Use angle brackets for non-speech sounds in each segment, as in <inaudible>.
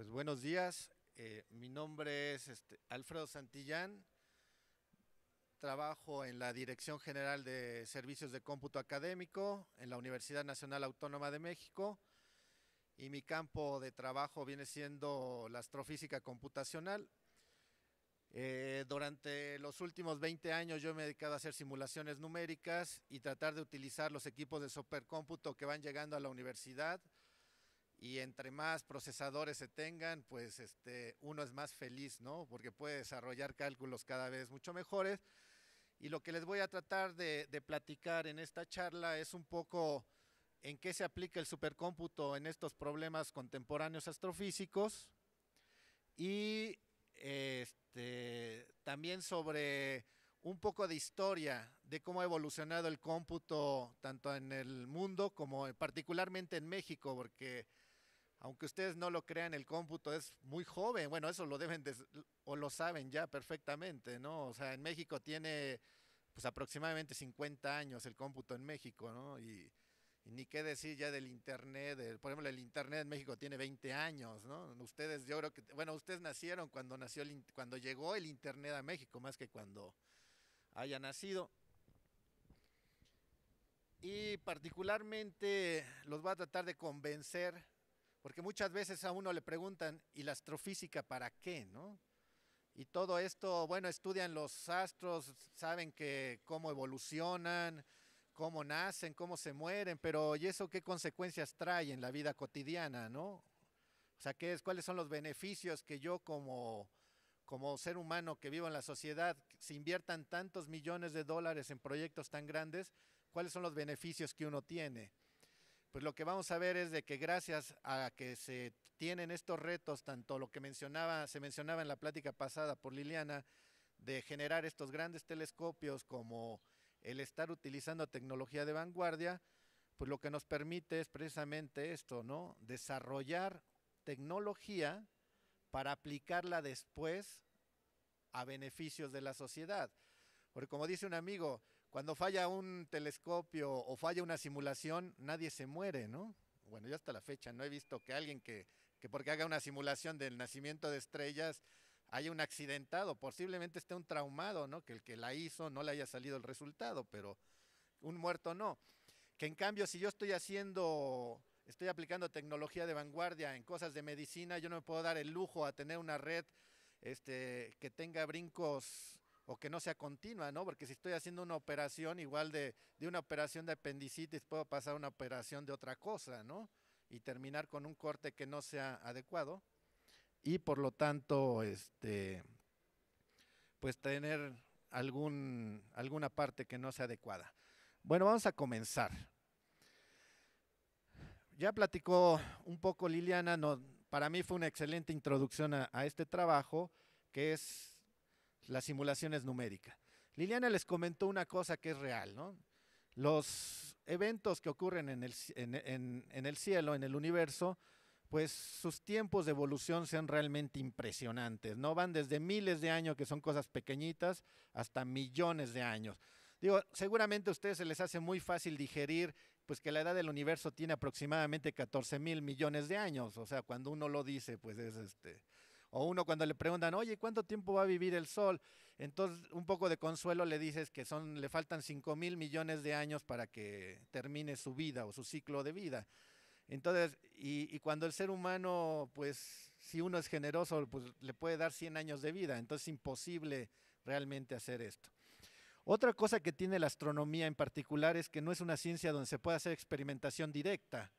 Pues, buenos días, eh, mi nombre es este, Alfredo Santillán, trabajo en la Dirección General de Servicios de Cómputo Académico en la Universidad Nacional Autónoma de México y mi campo de trabajo viene siendo la astrofísica computacional. Eh, durante los últimos 20 años yo me he dedicado a hacer simulaciones numéricas y tratar de utilizar los equipos de supercómputo que van llegando a la universidad y entre más procesadores se tengan, pues este, uno es más feliz, ¿no? Porque puede desarrollar cálculos cada vez mucho mejores. Y lo que les voy a tratar de, platicar en esta charla es un poco en qué se aplica el supercómputo en estos problemas contemporáneos astrofísicos y este, también sobre un poco de historia de cómo ha evolucionado el cómputo tanto en el mundo como eh, particularmente en México, porque aunque ustedes no lo crean, el cómputo es muy joven. Bueno, eso lo deben o lo saben ya perfectamente, ¿no? O sea, en México tiene pues, aproximadamente 50 años el cómputo en México, ¿no? Y, ni qué decir ya del Internet, por ejemplo, el Internet en México tiene 20 años, ¿no? Ustedes, yo creo que, bueno, ustedes nacieron cuando, nació cuando llegó el Internet a México, más que cuando haya nacido. Y particularmente los voy a tratar de convencer porque muchas veces a uno le preguntan, ¿y la astrofísica para qué? ¿no? Y todo esto, bueno, estudian los astros, saben que cómo evolucionan, cómo nacen, cómo se mueren, pero ¿y eso qué consecuencias trae en la vida cotidiana, no? O sea, ¿cuáles son los beneficios que yo como, como ser humano que vivo en la sociedad, si inviertan tantos millones de dólares en proyectos tan grandes, cuáles son los beneficios que uno tiene? pues lo que vamos a ver es de que gracias a que se tienen estos retos, tanto lo que mencionaba, se mencionaba en la plática pasada por Liliana, de generar estos grandes telescopios como el estar utilizando tecnología de vanguardia, pues lo que nos permite es precisamente esto, ¿no? Desarrollar tecnología para aplicarla después a beneficios de la sociedad. Porque como dice un amigo, cuando falla un telescopio o falla una simulación, nadie se muere, ¿no? Bueno, yo hasta la fecha no he visto que alguien que, que porque haga una simulación del nacimiento de estrellas haya un accidentado, posiblemente esté un traumado, ¿no? Que el que la hizo no le haya salido el resultado, pero un muerto no. Que en cambio, si yo estoy haciendo, estoy aplicando tecnología de vanguardia en cosas de medicina, yo no me puedo dar el lujo a tener una red este, que tenga brincos o que no sea continua, ¿no? Porque si estoy haciendo una operación, igual de, una operación de apendicitis, puedo pasar a una operación de otra cosa, ¿no? Y terminar con un corte que no sea adecuado. Y por lo tanto, este, pues tener algún, alguna parte que no sea adecuada. Bueno, vamos a comenzar. Ya platicó un poco Liliana, no, para mí fue una excelente introducción a este trabajo, que es la simulación es numérica. Liliana les comentó una cosa que es real, ¿no? Los eventos que ocurren en el, en, el cielo, en el universo, pues sus tiempos de evolución sean realmente impresionantes, ¿no? Van desde miles de años, que son cosas pequeñitas, hasta millones de años. Digo, seguramente a ustedes se les hace muy fácil digerir, pues que la edad del universo tiene aproximadamente 14 mil millones de años. O sea, cuando uno lo dice, pues es este, o uno cuando le preguntan, oye, ¿cuánto tiempo va a vivir el Sol? Entonces, un poco de consuelo le dices que son, le faltan 5 mil millones de años para que termine su vida o su ciclo de vida. Entonces, y, cuando el ser humano, pues, si uno es generoso, pues le puede dar 100 años de vida. Entonces, es imposible realmente hacer esto. Otra cosa que tiene la astronomía en particular es que no es una ciencia donde se pueda hacer experimentación directa.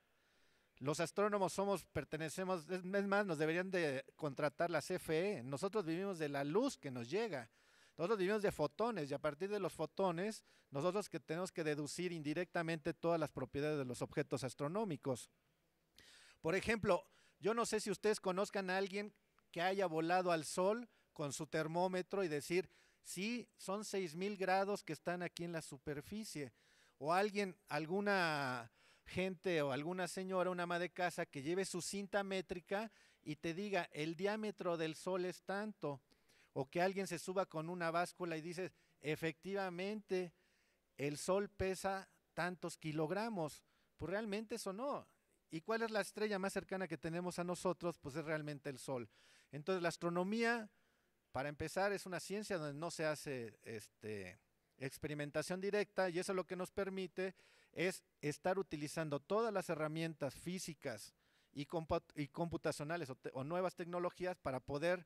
Los astrónomos somos, pertenecemos, es más, nos deberían de contratar la CFE. Nosotros vivimos de la luz que nos llega. Nosotros vivimos de fotones y a partir de los fotones, nosotros que tenemos que deducir indirectamente todas las propiedades de los objetos astronómicos. Por ejemplo, yo no sé si ustedes conozcan a alguien que haya volado al sol con su termómetro y decir, sí, son 6000 grados que están aquí en la superficie. O alguien, alguna gente o alguna señora, una ama de casa, que lleve su cinta métrica y te diga, el diámetro del sol es tanto. O que alguien se suba con una báscula y dices, efectivamente, el sol pesa tantos kilogramos. Pues realmente eso no. ¿Y cuál es la estrella más cercana que tenemos a nosotros? Pues es realmente el Sol. Entonces la astronomía, para empezar, es una ciencia donde no se hace este, experimentación directa y eso es lo que nos permite es estar utilizando todas las herramientas físicas y, computacionales o, nuevas tecnologías para poder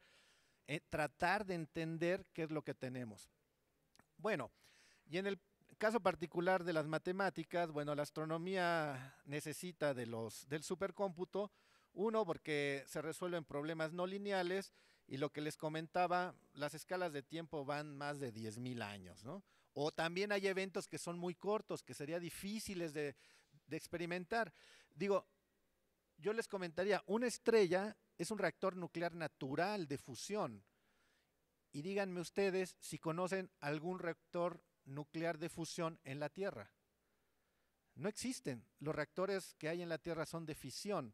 eh, tratar de entender qué es lo que tenemos. Bueno, y en el caso particular de las matemáticas, bueno, la astronomía necesita los, del supercómputo, uno, porque se resuelven problemas no lineales y lo que les comentaba, las escalas de tiempo van más de 10.000 años, ¿no? O también hay eventos que son muy cortos, que serían difíciles de, de experimentar. Digo, yo les comentaría, una estrella es un reactor nuclear natural de fusión. Y díganme ustedes si conocen algún reactor nuclear de fusión en la Tierra. No existen. Los reactores que hay en la Tierra son de fisión.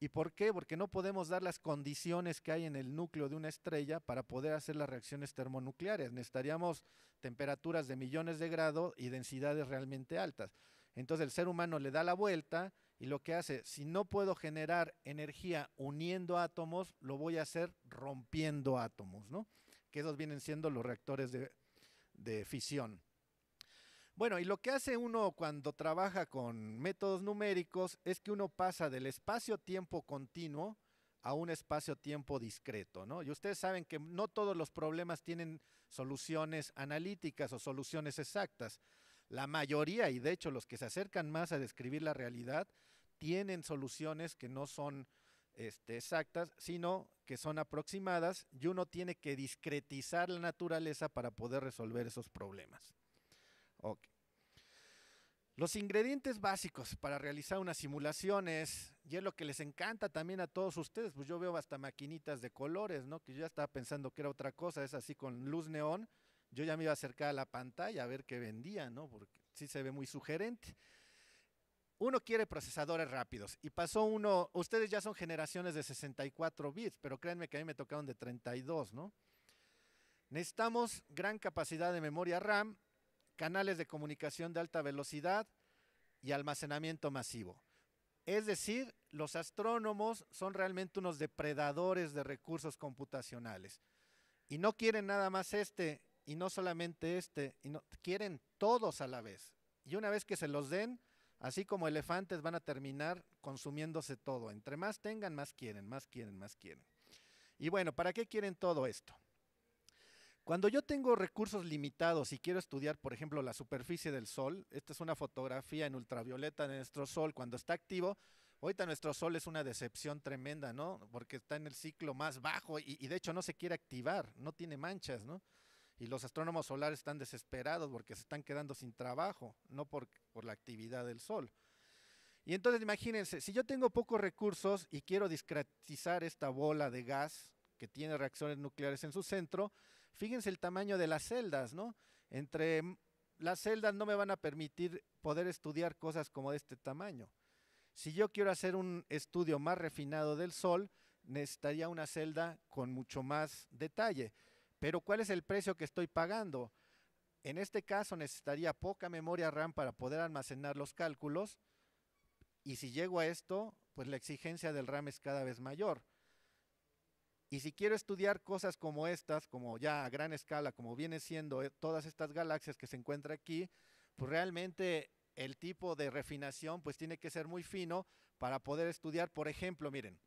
¿Y por qué? Porque no podemos dar las condiciones que hay en el núcleo de una estrella para poder hacer las reacciones termonucleares. Necesitaríamos temperaturas de millones de grados y densidades realmente altas. Entonces el ser humano le da la vuelta y lo que hace, si no puedo generar energía uniendo átomos, lo voy a hacer rompiendo átomos, ¿no? Que esos vienen siendo los reactores de, de fisión. Bueno, y lo que hace uno cuando trabaja con métodos numéricos es que uno pasa del espacio-tiempo continuo a un espacio-tiempo discreto, ¿no? Y ustedes saben que no todos los problemas tienen soluciones analíticas o soluciones exactas. La mayoría, y de hecho los que se acercan más a describir la realidad, tienen soluciones que no son este, exactas, sino que son aproximadas y uno tiene que discretizar la naturaleza para poder resolver esos problemas. Ok. Los ingredientes básicos para realizar una simulación es, y es lo que les encanta también a todos ustedes, pues yo veo hasta maquinitas de colores, ¿no? Que yo ya estaba pensando que era otra cosa, es así con luz neón, yo ya me iba a acercar a la pantalla a ver qué vendía, ¿no? Porque sí se ve muy sugerente. Uno quiere procesadores rápidos y pasó uno, ustedes ya son generaciones de 64 bits, pero créanme que a mí me tocaron de 32, ¿no? Necesitamos gran capacidad de memoria RAM, canales de comunicación de alta velocidad y almacenamiento masivo. Es decir, los astrónomos son realmente unos depredadores de recursos computacionales. Y no quieren nada más este, y no solamente este, quieren todos a la vez. Y una vez que se los den, así como elefantes van a terminar consumiéndose todo. Entre más tengan, más quieren, más quieren, más quieren. Y bueno, ¿para qué quieren todo esto? Cuando yo tengo recursos limitados y quiero estudiar, por ejemplo, la superficie del Sol, esta es una fotografía en ultravioleta de nuestro Sol cuando está activo. Ahorita nuestro Sol es una decepción tremenda, ¿no? Porque está en el ciclo más bajo y, de hecho no se quiere activar, no tiene manchas, ¿no? Y los astrónomos solares están desesperados porque se están quedando sin trabajo, no por, por la actividad del Sol. Y entonces imagínense, si yo tengo pocos recursos y quiero discretizar esta bola de gas que tiene reacciones nucleares en su centro, Fíjense el tamaño de las celdas, ¿no? Entre las celdas no me van a permitir poder estudiar cosas como de este tamaño. Si yo quiero hacer un estudio más refinado del Sol, necesitaría una celda con mucho más detalle. Pero ¿cuál es el precio que estoy pagando? En este caso necesitaría poca memoria RAM para poder almacenar los cálculos y si llego a esto, pues la exigencia del RAM es cada vez mayor. Y si quiero estudiar cosas como estas, como ya a gran escala, como viene siendo eh, todas estas galaxias que se encuentran aquí, pues realmente el tipo de refinación pues tiene que ser muy fino para poder estudiar, por ejemplo, miren,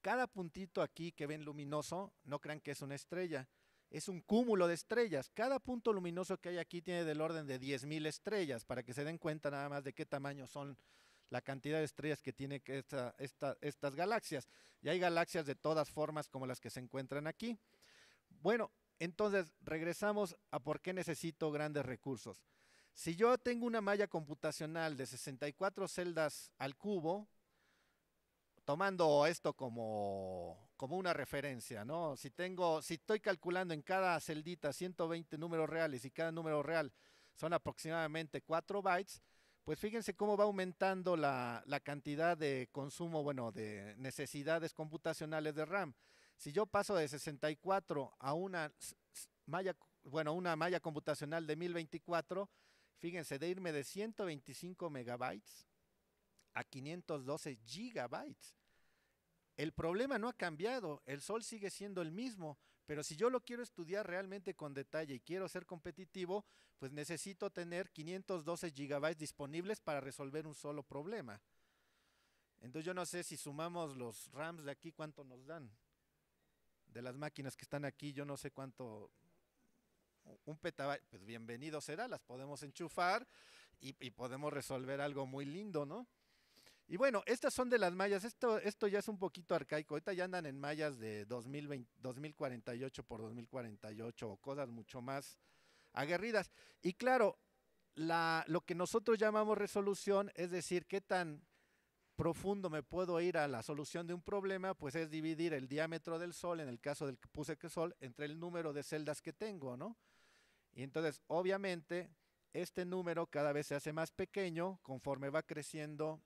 cada puntito aquí que ven luminoso, no crean que es una estrella, es un cúmulo de estrellas. Cada punto luminoso que hay aquí tiene del orden de 10.000 estrellas, para que se den cuenta nada más de qué tamaño son la cantidad de estrellas que tiene esta, estas galaxias. Y hay galaxias de todas formas como las que se encuentran aquí. Bueno, entonces regresamos a por qué necesito grandes recursos. Si yo tengo una malla computacional de 64 celdas al cubo, tomando esto como, como una referencia, ¿no? Si tengo, si estoy calculando en cada celdita 120 números reales y cada número real son aproximadamente 4 bytes, pues fíjense cómo va aumentando la, la cantidad de consumo, bueno, de necesidades computacionales de RAM. Si yo paso de 64 a una malla, bueno, una malla computacional de 1024, fíjense, de irme de 125 megabytes a 512 gigabytes. El problema no ha cambiado, el sol sigue siendo el mismo. Pero si yo lo quiero estudiar realmente con detalle y quiero ser competitivo, pues necesito tener 512 gigabytes disponibles para resolver un solo problema. Entonces yo no sé si sumamos los RAMs de aquí, cuánto nos dan. De las máquinas que están aquí, yo no sé cuánto, un petabyte, pues bienvenido será, las podemos enchufar y, y, podemos resolver algo muy lindo, ¿no? Y bueno, estas son de las mallas. Esto, ya es un poquito arcaico. Ahorita ya andan en mallas de 2048 por 2048 o cosas mucho más aguerridas. Y claro, lo que nosotros llamamos resolución, es decir, qué tan profundo me puedo ir a la solución de un problema, pues es dividir el diámetro del sol, en el caso del que puse que sol, entre el número de celdas que tengo, ¿no? Y entonces, obviamente, este número cada vez se hace más pequeño conforme va creciendo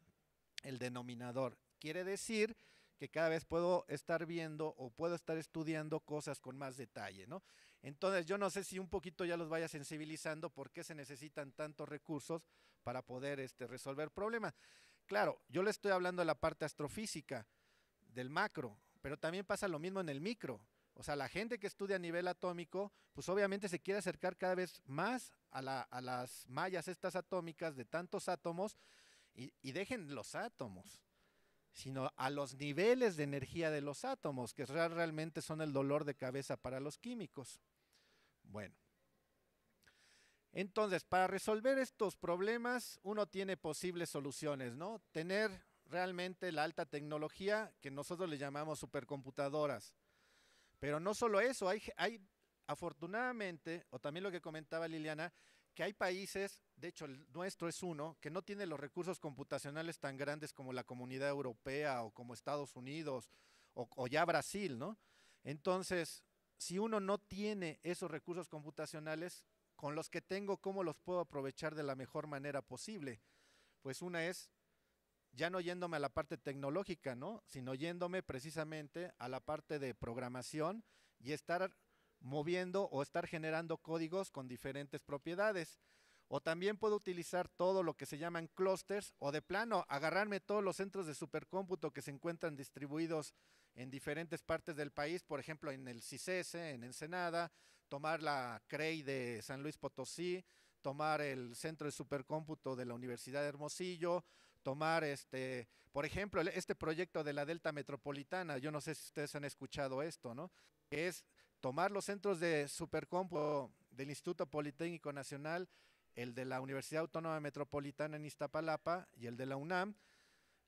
el denominador. Quiere decir que cada vez puedo estar viendo o puedo estar estudiando cosas con más detalle, ¿no? Entonces, yo no sé si un poquito ya los vaya sensibilizando por qué se necesitan tantos recursos para poder este, resolver problemas. Claro, yo le estoy hablando de la parte astrofísica, del macro, pero también pasa lo mismo en el micro. O sea, la gente que estudia a nivel atómico, pues obviamente se quiere acercar cada vez más a, a las mallas estas atómicas de tantos átomos y, dejen los átomos, sino a los niveles de energía de los átomos, que realmente son el dolor de cabeza para los químicos. Bueno, entonces, para resolver estos problemas, uno tiene posibles soluciones, ¿no? Tener realmente la alta tecnología que nosotros le llamamos supercomputadoras. Pero no solo eso, hay, hay afortunadamente, o también lo que comentaba Liliana, que hay países, de hecho el nuestro es uno, que no tiene los recursos computacionales tan grandes como la comunidad europea o como Estados Unidos o, ya Brasil, ¿no? Entonces, si uno no tiene esos recursos computacionales, con los que tengo, ¿cómo los puedo aprovechar de la mejor manera posible? Pues una es ya no yéndome a la parte tecnológica, ¿no? Sino yéndome precisamente a la parte de programación y estar moviendo o estar generando códigos con diferentes propiedades. O también puedo utilizar todo lo que se llaman clusters o de plano agarrarme todos los centros de supercómputo que se encuentran distribuidos en diferentes partes del país, por ejemplo en el CICES, en Ensenada, tomar la CREI de San Luis Potosí, tomar el centro de supercómputo de la Universidad de Hermosillo, tomar este, por ejemplo, este proyecto de la Delta Metropolitana, yo no sé si ustedes han escuchado esto, ¿no? Es tomar los centros de supercompo del Instituto Politécnico Nacional, el de la Universidad Autónoma Metropolitana en Iztapalapa y el de la UNAM,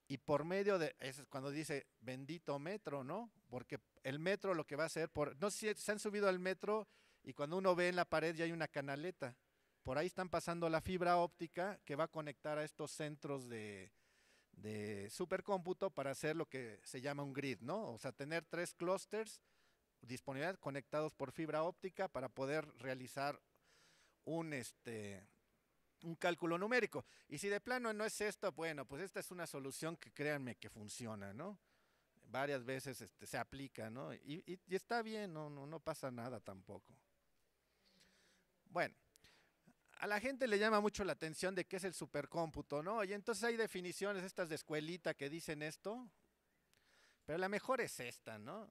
y por medio de, es cuando dice bendito metro, ¿no? Porque el metro lo que va a hacer, por, no sé si se han subido al metro y cuando uno ve en la pared ya hay una canaleta, por ahí están pasando la fibra óptica que va a conectar a estos centros de, de supercómputo para hacer lo que se llama un grid, ¿no? O sea, tener tres clústeres disponibilidad conectados por fibra óptica para poder realizar un, este, un cálculo numérico. Y si de plano no es esto, bueno, pues esta es una solución que créanme que funciona, ¿no? Varias veces este, se aplica, ¿no? Y, está bien, no, no, no pasa nada tampoco. Bueno, a la gente le llama mucho la atención de qué es el supercómputo, ¿no? Y entonces hay definiciones estas de escuelita que dicen esto, pero la mejor es esta, ¿no?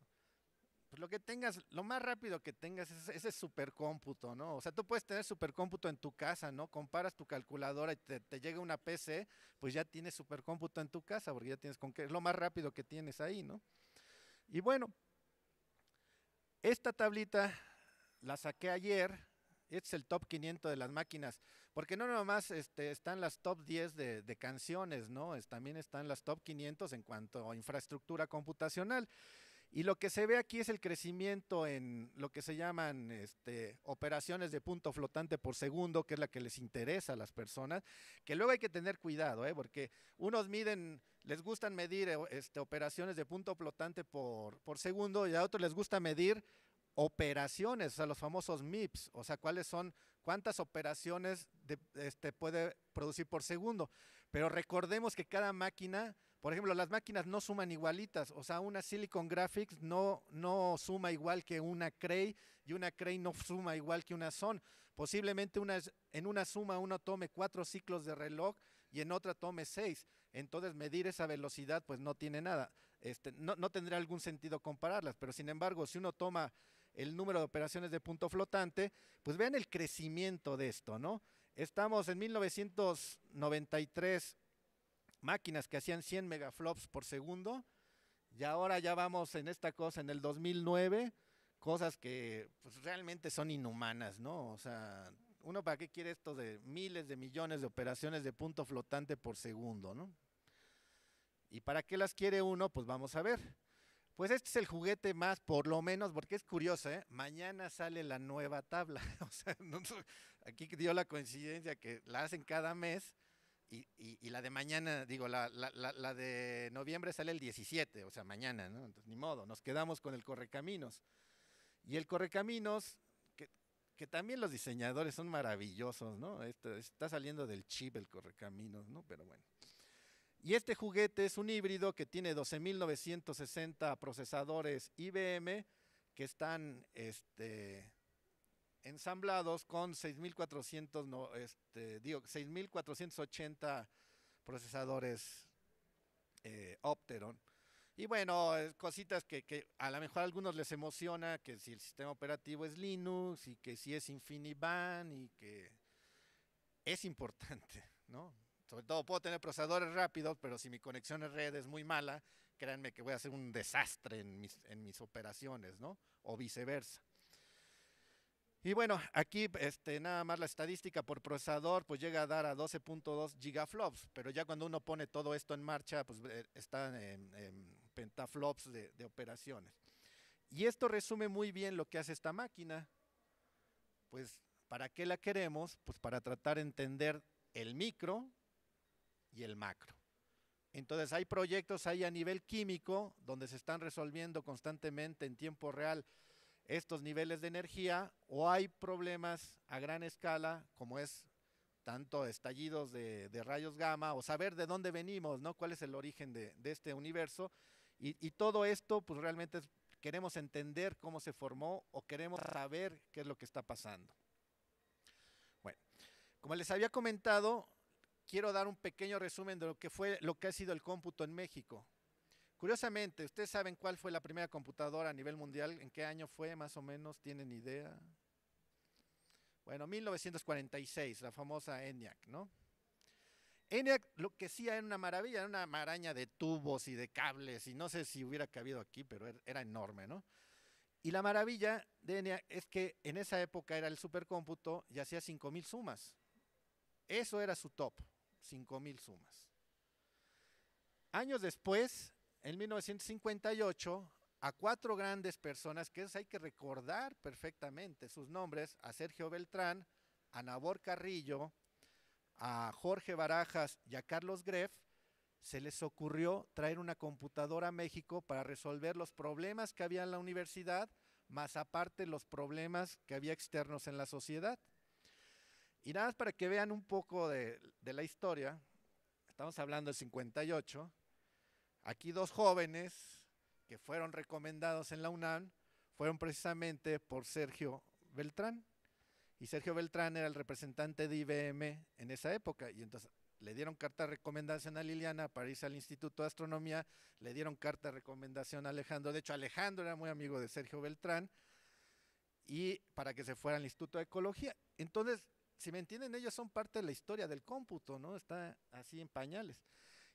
Pues, lo que tengas, lo más rápido que tengas es ese supercómputo, ¿no? O sea, tú puedes tener supercómputo en tu casa, ¿no? Comparas tu calculadora y te, llega una PC, pues ya tienes supercómputo en tu casa, porque ya tienes con qué, es lo más rápido que tienes ahí, ¿no? Y bueno, esta tablita la saqué ayer, es el top 500 de las máquinas, porque no nomás este, están las top 10 de, canciones, ¿no? también están las top 500 en cuanto a infraestructura computacional. Y lo que se ve aquí es el crecimiento en lo que se llaman este, operaciones de punto flotante por segundo, que es la que les interesa a las personas, que luego hay que tener cuidado, ¿eh? porque unos miden, les gustan medir este, operaciones de punto flotante por, por segundo y a otros les gusta medir operaciones, o sea, los famosos MIPS, o sea, cuáles son, cuántas operaciones de, este, puede producir por segundo. Pero recordemos que cada máquina por ejemplo, las máquinas no suman igualitas, o sea, una Silicon Graphics no, no suma igual que una Cray y una Cray no suma igual que una Son. Posiblemente una, en una suma uno tome cuatro ciclos de reloj y en otra tome seis. Entonces, medir esa velocidad pues no tiene nada. Este, no, no tendría algún sentido compararlas, pero sin embargo, si uno toma el número de operaciones de punto flotante, pues vean el crecimiento de esto, ¿no? Estamos en 1993 máquinas que hacían 100 megaflops por segundo, y ahora ya vamos en esta cosa, en el 2009, cosas que pues, realmente son inhumanas, ¿no? O sea, uno para qué quiere esto de miles de millones de operaciones de punto flotante por segundo, ¿no? ¿Y para qué las quiere uno? Pues vamos a ver. Pues este es el juguete más, por lo menos, porque es curioso, ¿eh? Mañana sale la nueva tabla. <laughs> o sea, aquí dio la coincidencia que la hacen cada mes y, la de mañana, digo, la, de noviembre sale el 17, o sea, mañana, ¿no? Entonces, ni modo, nos quedamos con el Correcaminos. Y el Correcaminos, que, que también los diseñadores son maravillosos, ¿no? está saliendo del chip el Correcaminos, ¿no? Pero bueno. Y este juguete es un híbrido que tiene 12.960 procesadores IBM que están este, ensamblados con 6.400, no, este, digo, 6.480 procesadores eh, Opteron. Y bueno, cositas que, a lo mejor a algunos les emociona, que si el sistema operativo es Linux y que si es InfiniBand y que es importante, <laughs> ¿no? Sobre todo puedo tener procesadores rápidos, pero si mi conexión a red es muy mala, créanme que voy a hacer un desastre en mis, en mis operaciones, ¿no? O viceversa. Y bueno, aquí este, nada más la estadística por procesador pues llega a dar a 12.2 gigaflops, pero ya cuando uno pone todo esto en marcha, pues eh, están en, pentaflops de, de operaciones. Y esto resume muy bien lo que hace esta máquina. Pues, ¿para qué la queremos? Pues para tratar de entender el micro y el macro. Entonces hay proyectos ahí a nivel químico donde se están resolviendo constantemente en tiempo real estos niveles de energía o hay problemas a gran escala, como es tanto estallidos de, rayos gamma, o saber de dónde venimos, ¿no? cuál es el origen de, este universo. Y, todo esto, pues realmente queremos entender cómo se formó o queremos saber qué es lo que está pasando. Bueno, como les había comentado, quiero dar un pequeño resumen de lo que fue, lo que ha sido el cómputo en México. Curiosamente, ¿ustedes saben cuál fue la primera computadora a nivel mundial? ¿En qué año fue más o menos? ¿Tienen idea? Bueno, 1946, la famosa ENIAC, ¿no? ENIAC lo que sí era una maravilla, era una maraña de tubos y de cables, y no sé si hubiera cabido aquí, pero er, era enorme, ¿no? Y la maravilla de ENIAC es que en esa época era el supercómputo y hacía 5.000 sumas. Eso era su top, 5.000 sumas. Años después, en 1958 a cuatro grandes personas, que hay que recordar perfectamente sus nombres, a Sergio Beltrán, a Nabor Carrillo, a Jorge Barajas y a Carlos Greff, se les ocurrió traer una computadora a México para resolver los problemas que había en la universidad, más aparte los problemas que había externos en la sociedad. Y nada más para que vean un poco de, de la historia, estamos hablando del 58, Aquí dos jóvenes que fueron recomendados en la UNAM fueron precisamente por Sergio Beltrán. Y Sergio Beltrán era el representante de IBM en esa época. Y entonces le dieron carta de recomendación a Liliana para irse al Instituto de Astronomía, le dieron carta de recomendación a Alejandro, de hecho Alejandro era muy amigo de Sergio Beltrán, y para que se fuera al Instituto de Ecología. Entonces, si me entienden, ellos son parte de la historia del cómputo, ¿no? Está así en pañales.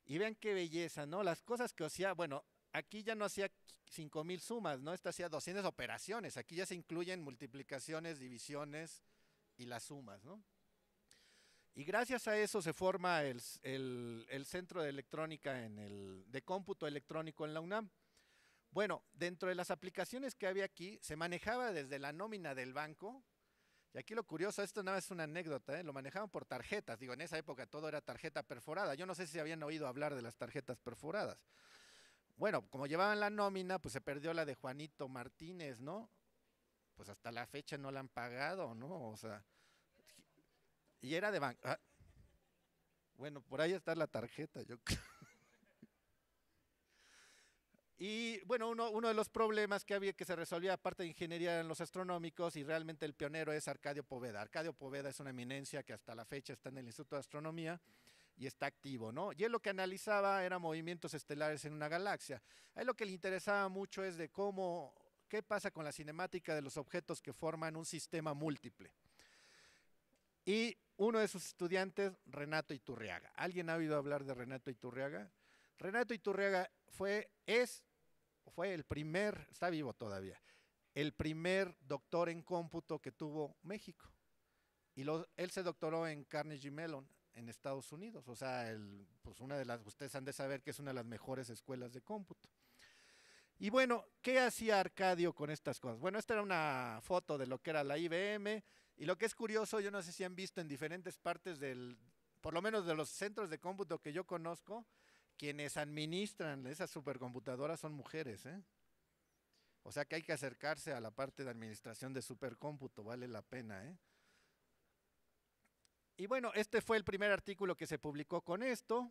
Y vean qué belleza, ¿no? Las cosas que hacía, bueno, aquí ya no hacía 5000 sumas, ¿no? Esta hacía 200 operaciones. Aquí ya se incluyen multiplicaciones, divisiones y las sumas, ¿no? Y gracias a eso se forma el, centro de electrónica en el, de cómputo electrónico en la UNAM. Bueno, dentro de las aplicaciones que había aquí, se manejaba desde la nómina del banco, y aquí lo curioso, esto más es una anécdota, ¿eh? lo manejaban por tarjetas. Digo, en esa época todo era tarjeta perforada. Yo no sé si habían oído hablar de las tarjetas perforadas. Bueno, como llevaban la nómina, pues se perdió la de Juanito Martínez, ¿no? Pues hasta la fecha no la han pagado, ¿no? O sea, y era de banco. Ah. Bueno, por ahí está la tarjeta, yo creo. Y bueno, uno, uno, de los problemas que había que se resolvía, aparte de ingeniería en los astronómicos, y realmente el pionero es Arcadio Poveda. Arcadio Poveda es una eminencia que hasta la fecha está en el Instituto de Astronomía y está activo, ¿no? Y él lo que analizaba era movimientos estelares en una galaxia. A él lo que le interesaba mucho es de cómo, qué pasa con la cinemática de los objetos que forman un sistema múltiple. Y uno de sus estudiantes, Renato Iturriaga. ¿Alguien ha oído hablar de Renato Iturriaga? Renato Iturriaga fue, es fue el primer, está vivo todavía, el primer doctor en cómputo que tuvo México. Y él se doctoró en Carnegie Mellon, en Estados Unidos. O sea, pues una de las, ustedes han de saber que es una de las mejores escuelas de cómputo. Y bueno, ¿qué hacía Arcadio con estas cosas? Bueno, esta era una foto de lo que era la IBM. Y lo que es curioso, yo no sé si han visto en diferentes partes del, por lo menos de los centros de cómputo que yo conozco, quienes administran esas supercomputadoras son mujeres, ¿eh? O sea que hay que acercarse a la parte de administración de supercómputo, vale la pena, ¿eh? Y bueno, este fue el primer artículo que se publicó con esto.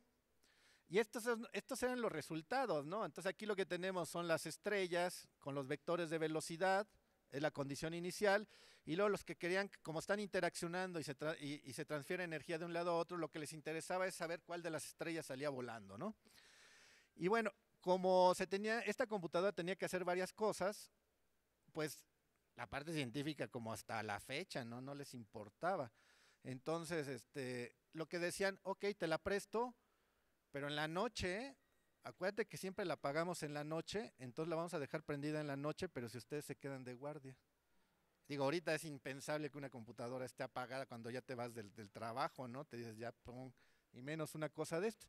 Y estos, estos eran los resultados, ¿no? Entonces aquí lo que tenemos son las estrellas con los vectores de velocidad es la condición inicial, y luego los que querían, como están interaccionando y se, y, se transfiere energía de un lado a otro, lo que les interesaba es saber cuál de las estrellas salía volando, ¿no? Y bueno, como se tenía, esta computadora tenía que hacer varias cosas, pues la parte científica como hasta la fecha, ¿no? No les importaba. Entonces, este, lo que decían, ok, te la presto, pero en la noche Acuérdate que siempre la apagamos en la noche, entonces la vamos a dejar prendida en la noche, pero si ustedes se quedan de guardia. Digo, ahorita es impensable que una computadora esté apagada cuando ya te vas del, trabajo, ¿no? Te dices, ya, pum, y menos una cosa de esto.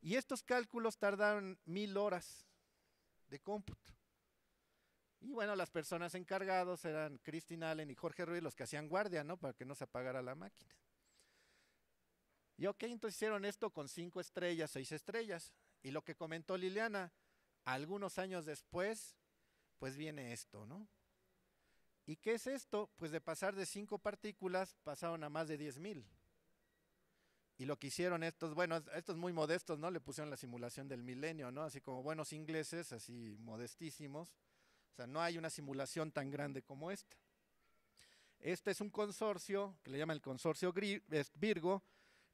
Y estos cálculos tardaron mil horas de cómputo. Y bueno, las personas encargados eran Christine Allen y Jorge Ruiz, los que hacían guardia, ¿no? Para que no se apagara la máquina. Y ok, entonces hicieron esto con cinco estrellas, seis estrellas. Y lo que comentó Liliana, algunos años después, pues viene esto, ¿no? ¿Y qué es esto? Pues de pasar de cinco partículas pasaron a más de 10.000. Y lo que hicieron estos, bueno, estos muy modestos, ¿no? Le pusieron la simulación del milenio, ¿no? Así como buenos ingleses, así modestísimos. O sea, no hay una simulación tan grande como esta. Este es un consorcio que le llaman el consorcio Virgo,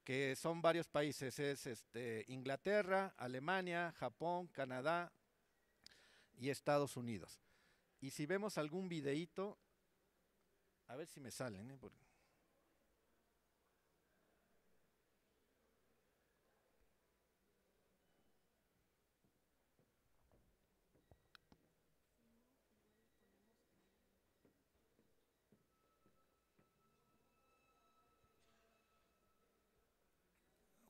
que son varios países, es este, Inglaterra, Alemania, Japón, Canadá y Estados Unidos. Y si vemos algún videíto, a ver si me salen, ¿eh? Porque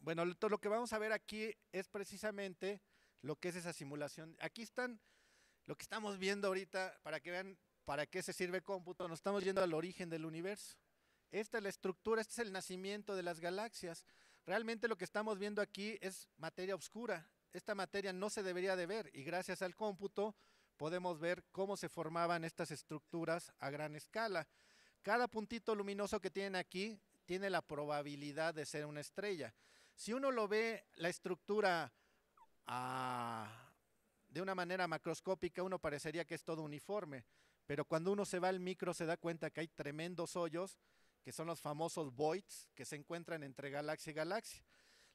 Bueno, lo, que vamos a ver aquí es precisamente lo que es esa simulación. Aquí están lo que estamos viendo ahorita para que vean para qué se sirve cómputo. Nos estamos yendo al origen del universo. Esta es la estructura, este es el nacimiento de las galaxias. Realmente lo que estamos viendo aquí es materia oscura. Esta materia no se debería de ver y gracias al cómputo podemos ver cómo se formaban estas estructuras a gran escala. Cada puntito luminoso que tienen aquí tiene la probabilidad de ser una estrella. Si uno lo ve, la estructura ah, de una manera macroscópica, uno parecería que es todo uniforme, pero cuando uno se va al micro se da cuenta que hay tremendos hoyos, que son los famosos voids, que se encuentran entre galaxia y galaxia.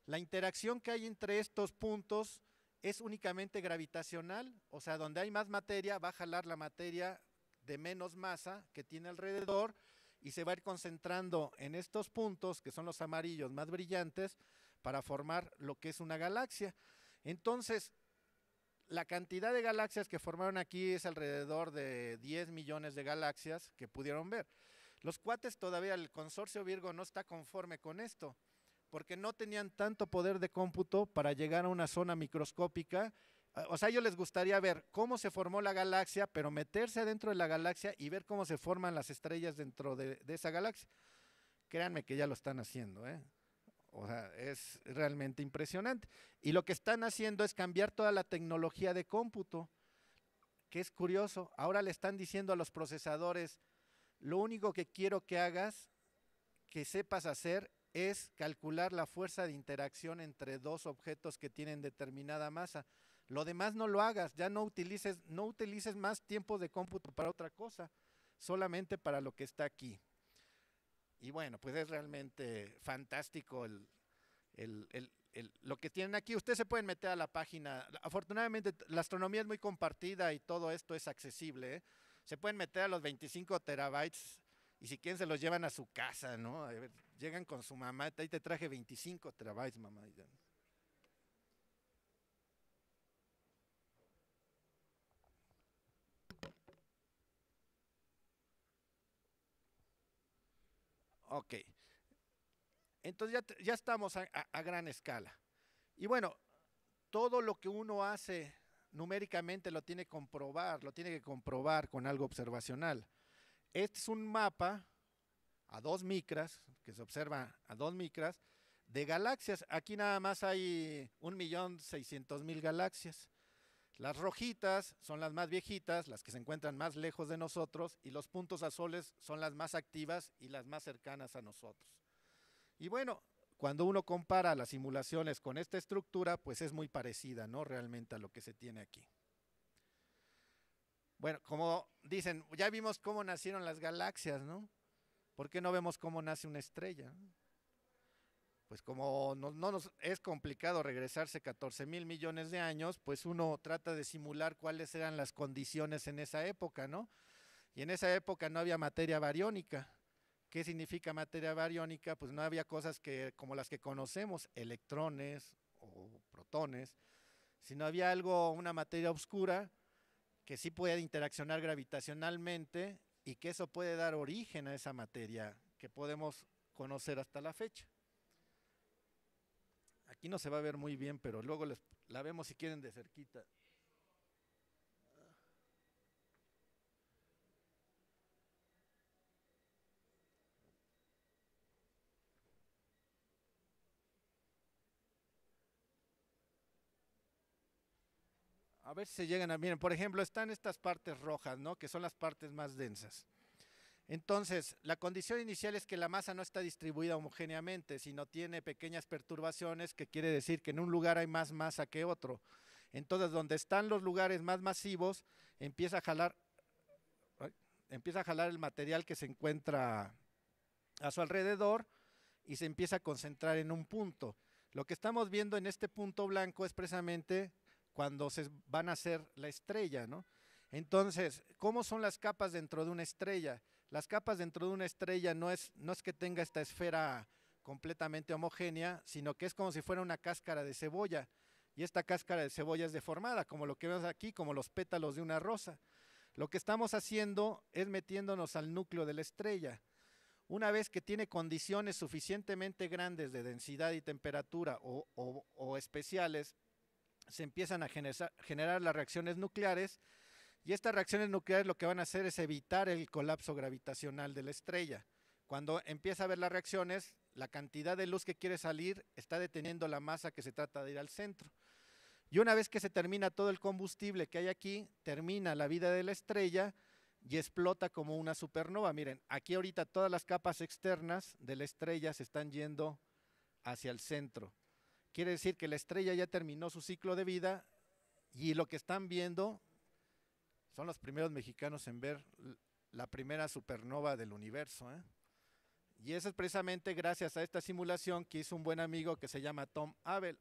La interacción que hay entre estos puntos es únicamente gravitacional, o sea, donde hay más materia va a jalar la materia de menos masa que tiene alrededor y se va a ir concentrando en estos puntos, que son los amarillos más brillantes, para formar lo que es una galaxia. Entonces, la cantidad de galaxias que formaron aquí es alrededor de 10 millones de galaxias que pudieron ver. Los cuates todavía, el consorcio Virgo no está conforme con esto, porque no tenían tanto poder de cómputo para llegar a una zona microscópica. Ah, o sea, yo les gustaría ver cómo se formó la galaxia, pero meterse dentro de la galaxia y ver cómo se forman las estrellas dentro de, de esa galaxia. Créanme que ya lo están haciendo, ¿eh? O sea, es realmente impresionante. Y lo que están haciendo es cambiar toda la tecnología de cómputo, que es curioso. Ahora le están diciendo a los procesadores, lo único que quiero que hagas, que sepas hacer, es calcular la fuerza de interacción entre dos objetos que tienen determinada masa. Lo demás no lo hagas, ya no utilices, no utilices más tiempo de cómputo para otra cosa, solamente para lo que está aquí. Y bueno, pues es realmente fantástico el, lo que tienen aquí. Ustedes se pueden meter a la página. Afortunadamente, la astronomía es muy compartida y todo esto es accesible. ¿eh? Se pueden meter a los 25 terabytes y si quieren se los llevan a su casa, ¿no? Llegan con su mamá, ahí te traje 25 terabytes, mamá. Ok. Entonces ya, estamos a, gran escala. Y bueno, todo lo que uno hace numéricamente lo tiene que comprobar, lo tiene que comprobar con algo observacional. Este es un mapa a dos micras, que se observa a dos micras, de galaxias. Aquí nada más hay un millón mil galaxias. Las rojitas son las más viejitas, las que se encuentran más lejos de nosotros, y los puntos azules son las más activas y las más cercanas a nosotros. Y bueno, cuando uno compara las simulaciones con esta estructura, pues es muy parecida, ¿no? Realmente a lo que se tiene aquí. Bueno, como dicen, ya vimos cómo nacieron las galaxias, ¿no? ¿Por qué no vemos cómo nace una estrella? pues como no, nos es complicado regresarse 14 mil millones de años, pues uno trata de simular cuáles eran las condiciones en esa época, ¿no? Y en esa época no había materia bariónica. ¿Qué significa materia bariónica? Pues no había cosas que, como las que conocemos, electrones o protones, sino había algo, una materia oscura que sí puede interaccionar gravitacionalmente y que eso puede dar origen a esa materia que podemos conocer hasta la fecha. Aquí no se va a ver muy bien, pero luego la vemos si quieren de cerquita. A ver si se llegan a. Miren, por ejemplo, están estas partes rojas, ¿no? Que son las partes más densas. Entonces, la condición inicial es que la masa no está distribuida homogéneamente, sino tiene pequeñas perturbaciones, que quiere decir que en un lugar hay más masa que otro. Entonces, donde están los lugares más masivos, empieza a jalar, empieza a jalar el material que se encuentra a su alrededor y se empieza a concentrar en un punto. Lo que estamos viendo en este punto blanco es precisamente cuando se van a hacer la estrella, Entonces, ¿cómo son las capas dentro de una estrella? Las capas dentro de una estrella no es, no es que tenga esta esfera completamente homogénea, sino que es como si fuera una cáscara de cebolla. Y esta cáscara de cebolla es deformada, como lo que vemos aquí, como los pétalos de una rosa. Lo que estamos haciendo es metiéndonos al núcleo de la estrella. Una vez que tiene condiciones suficientemente grandes de densidad y temperatura o, especiales, se empiezan a generar las reacciones nucleares y estas reacciones nucleares lo que van a hacer es evitar el colapso gravitacional de la estrella. Cuando empieza a ver las reacciones, la cantidad de luz que quiere salir está deteniendo la masa que se trata de ir al centro. Y una vez que se termina todo el combustible que hay aquí, termina la vida de la estrella y explota como una supernova. Miren, aquí ahorita todas las capas externas de la estrella se están yendo hacia el centro. Quiere decir que la estrella ya terminó su ciclo de vida y lo que están viendo son los primeros mexicanos en ver la primera supernova del universo. ¿eh? Y eso es precisamente gracias a esta simulación que hizo un buen amigo que se llama Tom Abel.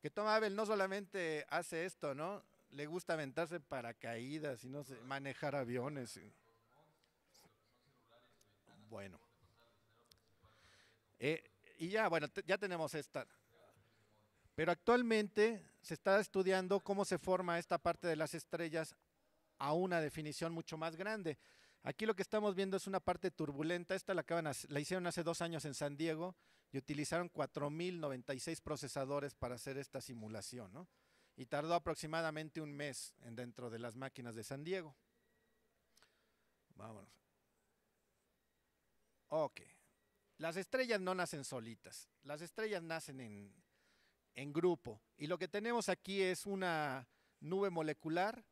Que Tom Abel no solamente hace esto, ¿no? Le gusta aventarse paracaídas y no sé, manejar aviones. Bueno. Eh, y ya, bueno, ya tenemos esta. Pero actualmente se está estudiando cómo se forma esta parte de las estrellas a una definición mucho más grande. Aquí lo que estamos viendo es una parte turbulenta. Esta la, acaban, la hicieron hace dos años en San Diego y utilizaron 4.096 procesadores para hacer esta simulación, Y tardó aproximadamente un mes en dentro de las máquinas de San Diego. Vámonos. Ok. Las estrellas no nacen solitas. Las estrellas nacen en, en grupo. Y lo que tenemos aquí es una nube molecular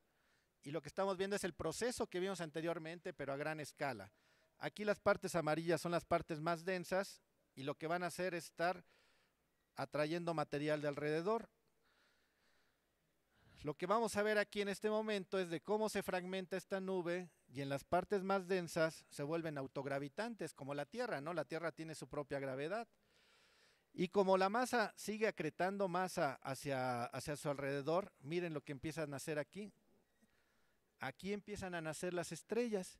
y lo que estamos viendo es el proceso que vimos anteriormente, pero a gran escala. Aquí las partes amarillas son las partes más densas y lo que van a hacer es estar atrayendo material de alrededor. Lo que vamos a ver aquí en este momento es de cómo se fragmenta esta nube y en las partes más densas se vuelven autogravitantes, como la Tierra, ¿no? La Tierra tiene su propia gravedad. Y como la masa sigue acretando masa hacia, hacia su alrededor, miren lo que empieza a nacer aquí, aquí empiezan a nacer las estrellas.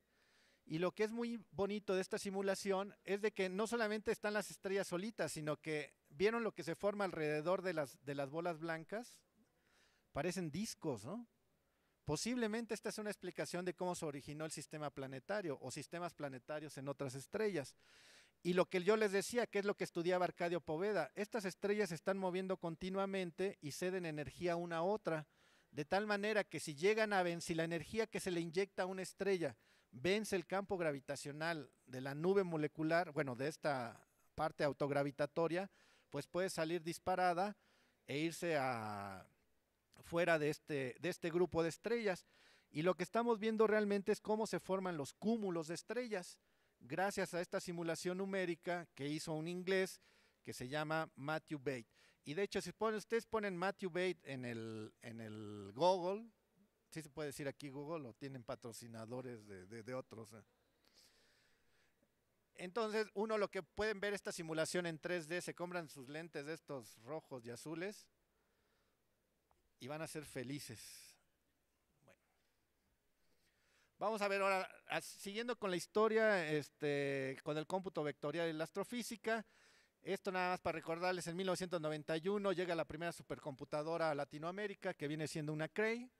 Y lo que es muy bonito de esta simulación es de que no solamente están las estrellas solitas, sino que vieron lo que se forma alrededor de las, de las bolas blancas. Parecen discos, ¿no? Posiblemente esta es una explicación de cómo se originó el sistema planetario o sistemas planetarios en otras estrellas. Y lo que yo les decía, que es lo que estudiaba Arcadio Poveda, estas estrellas se están moviendo continuamente y ceden energía una a otra. De tal manera que si llegan a si la energía que se le inyecta a una estrella vence el campo gravitacional de la nube molecular, bueno, de esta parte autogravitatoria, pues puede salir disparada e irse a fuera de este, de este grupo de estrellas. Y lo que estamos viendo realmente es cómo se forman los cúmulos de estrellas, gracias a esta simulación numérica que hizo un inglés que se llama Matthew Bate. Y de hecho, si ponen, ustedes ponen Matthew Bate en el, en el Google, sí se puede decir aquí Google, o tienen patrocinadores de, otros. Eh. Entonces, uno lo que pueden ver esta simulación en 3D, se compran sus lentes de estos rojos y azules y van a ser felices. Vamos a ver ahora, siguiendo con la historia, este, con el cómputo vectorial y la astrofísica, esto nada más para recordarles, en 1991 llega la primera supercomputadora a Latinoamérica, que viene siendo una Cray,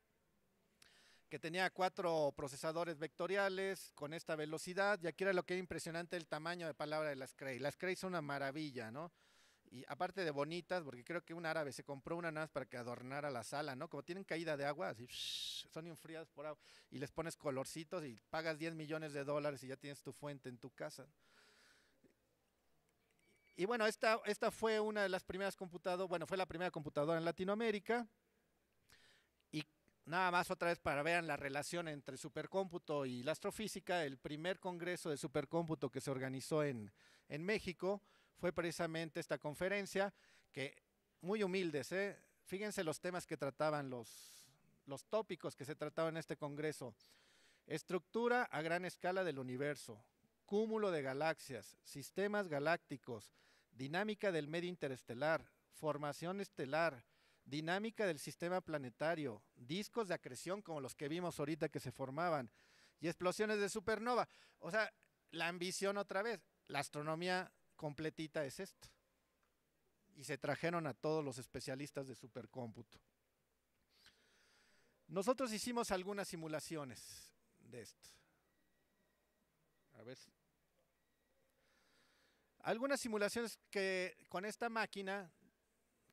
que tenía cuatro procesadores vectoriales con esta velocidad, y aquí era lo que era impresionante el tamaño de palabra de las Cray. Las Cray son una maravilla, ¿no? Y aparte de bonitas, porque creo que un árabe se compró una nada más para que adornara la sala, ¿no? Como tienen caída de agua, así, son enfriadas por agua, y les pones colorcitos y pagas 10 millones de dólares y ya tienes tu fuente en tu casa y bueno, esta, esta fue una de las primeras computadoras, bueno, fue la primera computadora en Latinoamérica. Y nada más otra vez para ver la relación entre supercómputo y la astrofísica, el primer congreso de supercómputo que se organizó en, México fue precisamente esta conferencia, que muy humildes, ¿eh? fíjense los temas que trataban, los, los tópicos que se trataban en este congreso. Estructura a gran escala del universo, cúmulo de galaxias, sistemas galácticos, dinámica del medio interestelar, formación estelar, dinámica del sistema planetario, discos de acreción como los que vimos ahorita que se formaban y explosiones de supernova. O sea, la ambición otra vez, la astronomía completita es esto. Y se trajeron a todos los especialistas de supercómputo. Nosotros hicimos algunas simulaciones de esto. A ver. Algunas simulaciones que con esta máquina,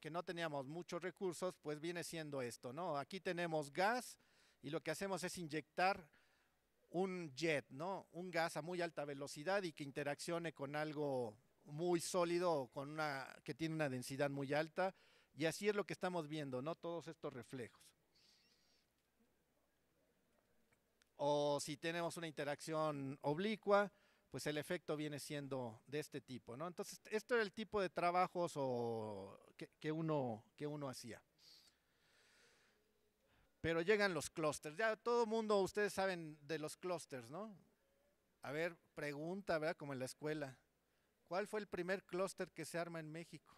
que no teníamos muchos recursos, pues viene siendo esto, ¿no? Aquí tenemos gas y lo que hacemos es inyectar un jet, ¿no? Un gas a muy alta velocidad y que interaccione con algo muy sólido con una que tiene una densidad muy alta. Y así es lo que estamos viendo, ¿no? Todos estos reflejos. o si tenemos una interacción oblicua, pues el efecto viene siendo de este tipo, ¿no? Entonces, esto era el tipo de trabajos que, uno, que uno hacía. Pero llegan los clústeres. Ya todo mundo, ustedes saben de los clústeres, ¿no? A ver, pregunta, ¿verdad? Como en la escuela. ¿Cuál fue el primer clúster que se arma en México?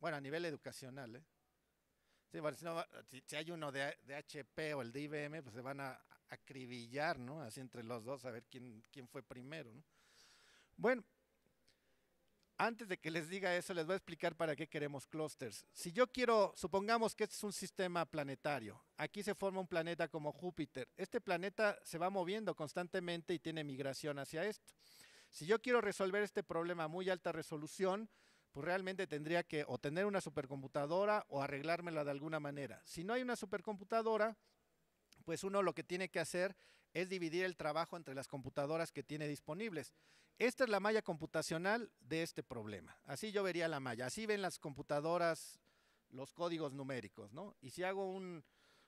Bueno, a nivel educacional, ¿eh? si, hay uno de, HP o el de IBM, pues se van a acribillar, ¿no? Así entre los dos, a ver quién, quién fue primero, ¿no? Bueno, antes de que les diga eso, les voy a explicar para qué queremos clusters. Si yo quiero, supongamos que este es un sistema planetario. Aquí se forma un planeta como Júpiter. Este planeta se va moviendo constantemente y tiene migración hacia esto. Si yo quiero resolver este problema a muy alta resolución, pues realmente tendría que o tener una supercomputadora o arreglármela de alguna manera. Si no hay una supercomputadora, pues uno lo que tiene que hacer es dividir el trabajo entre las computadoras que tiene disponibles. Esta es la malla computacional de este problema. Así yo vería la malla. Así ven las computadoras los códigos numéricos, ¿no? Y si hago un,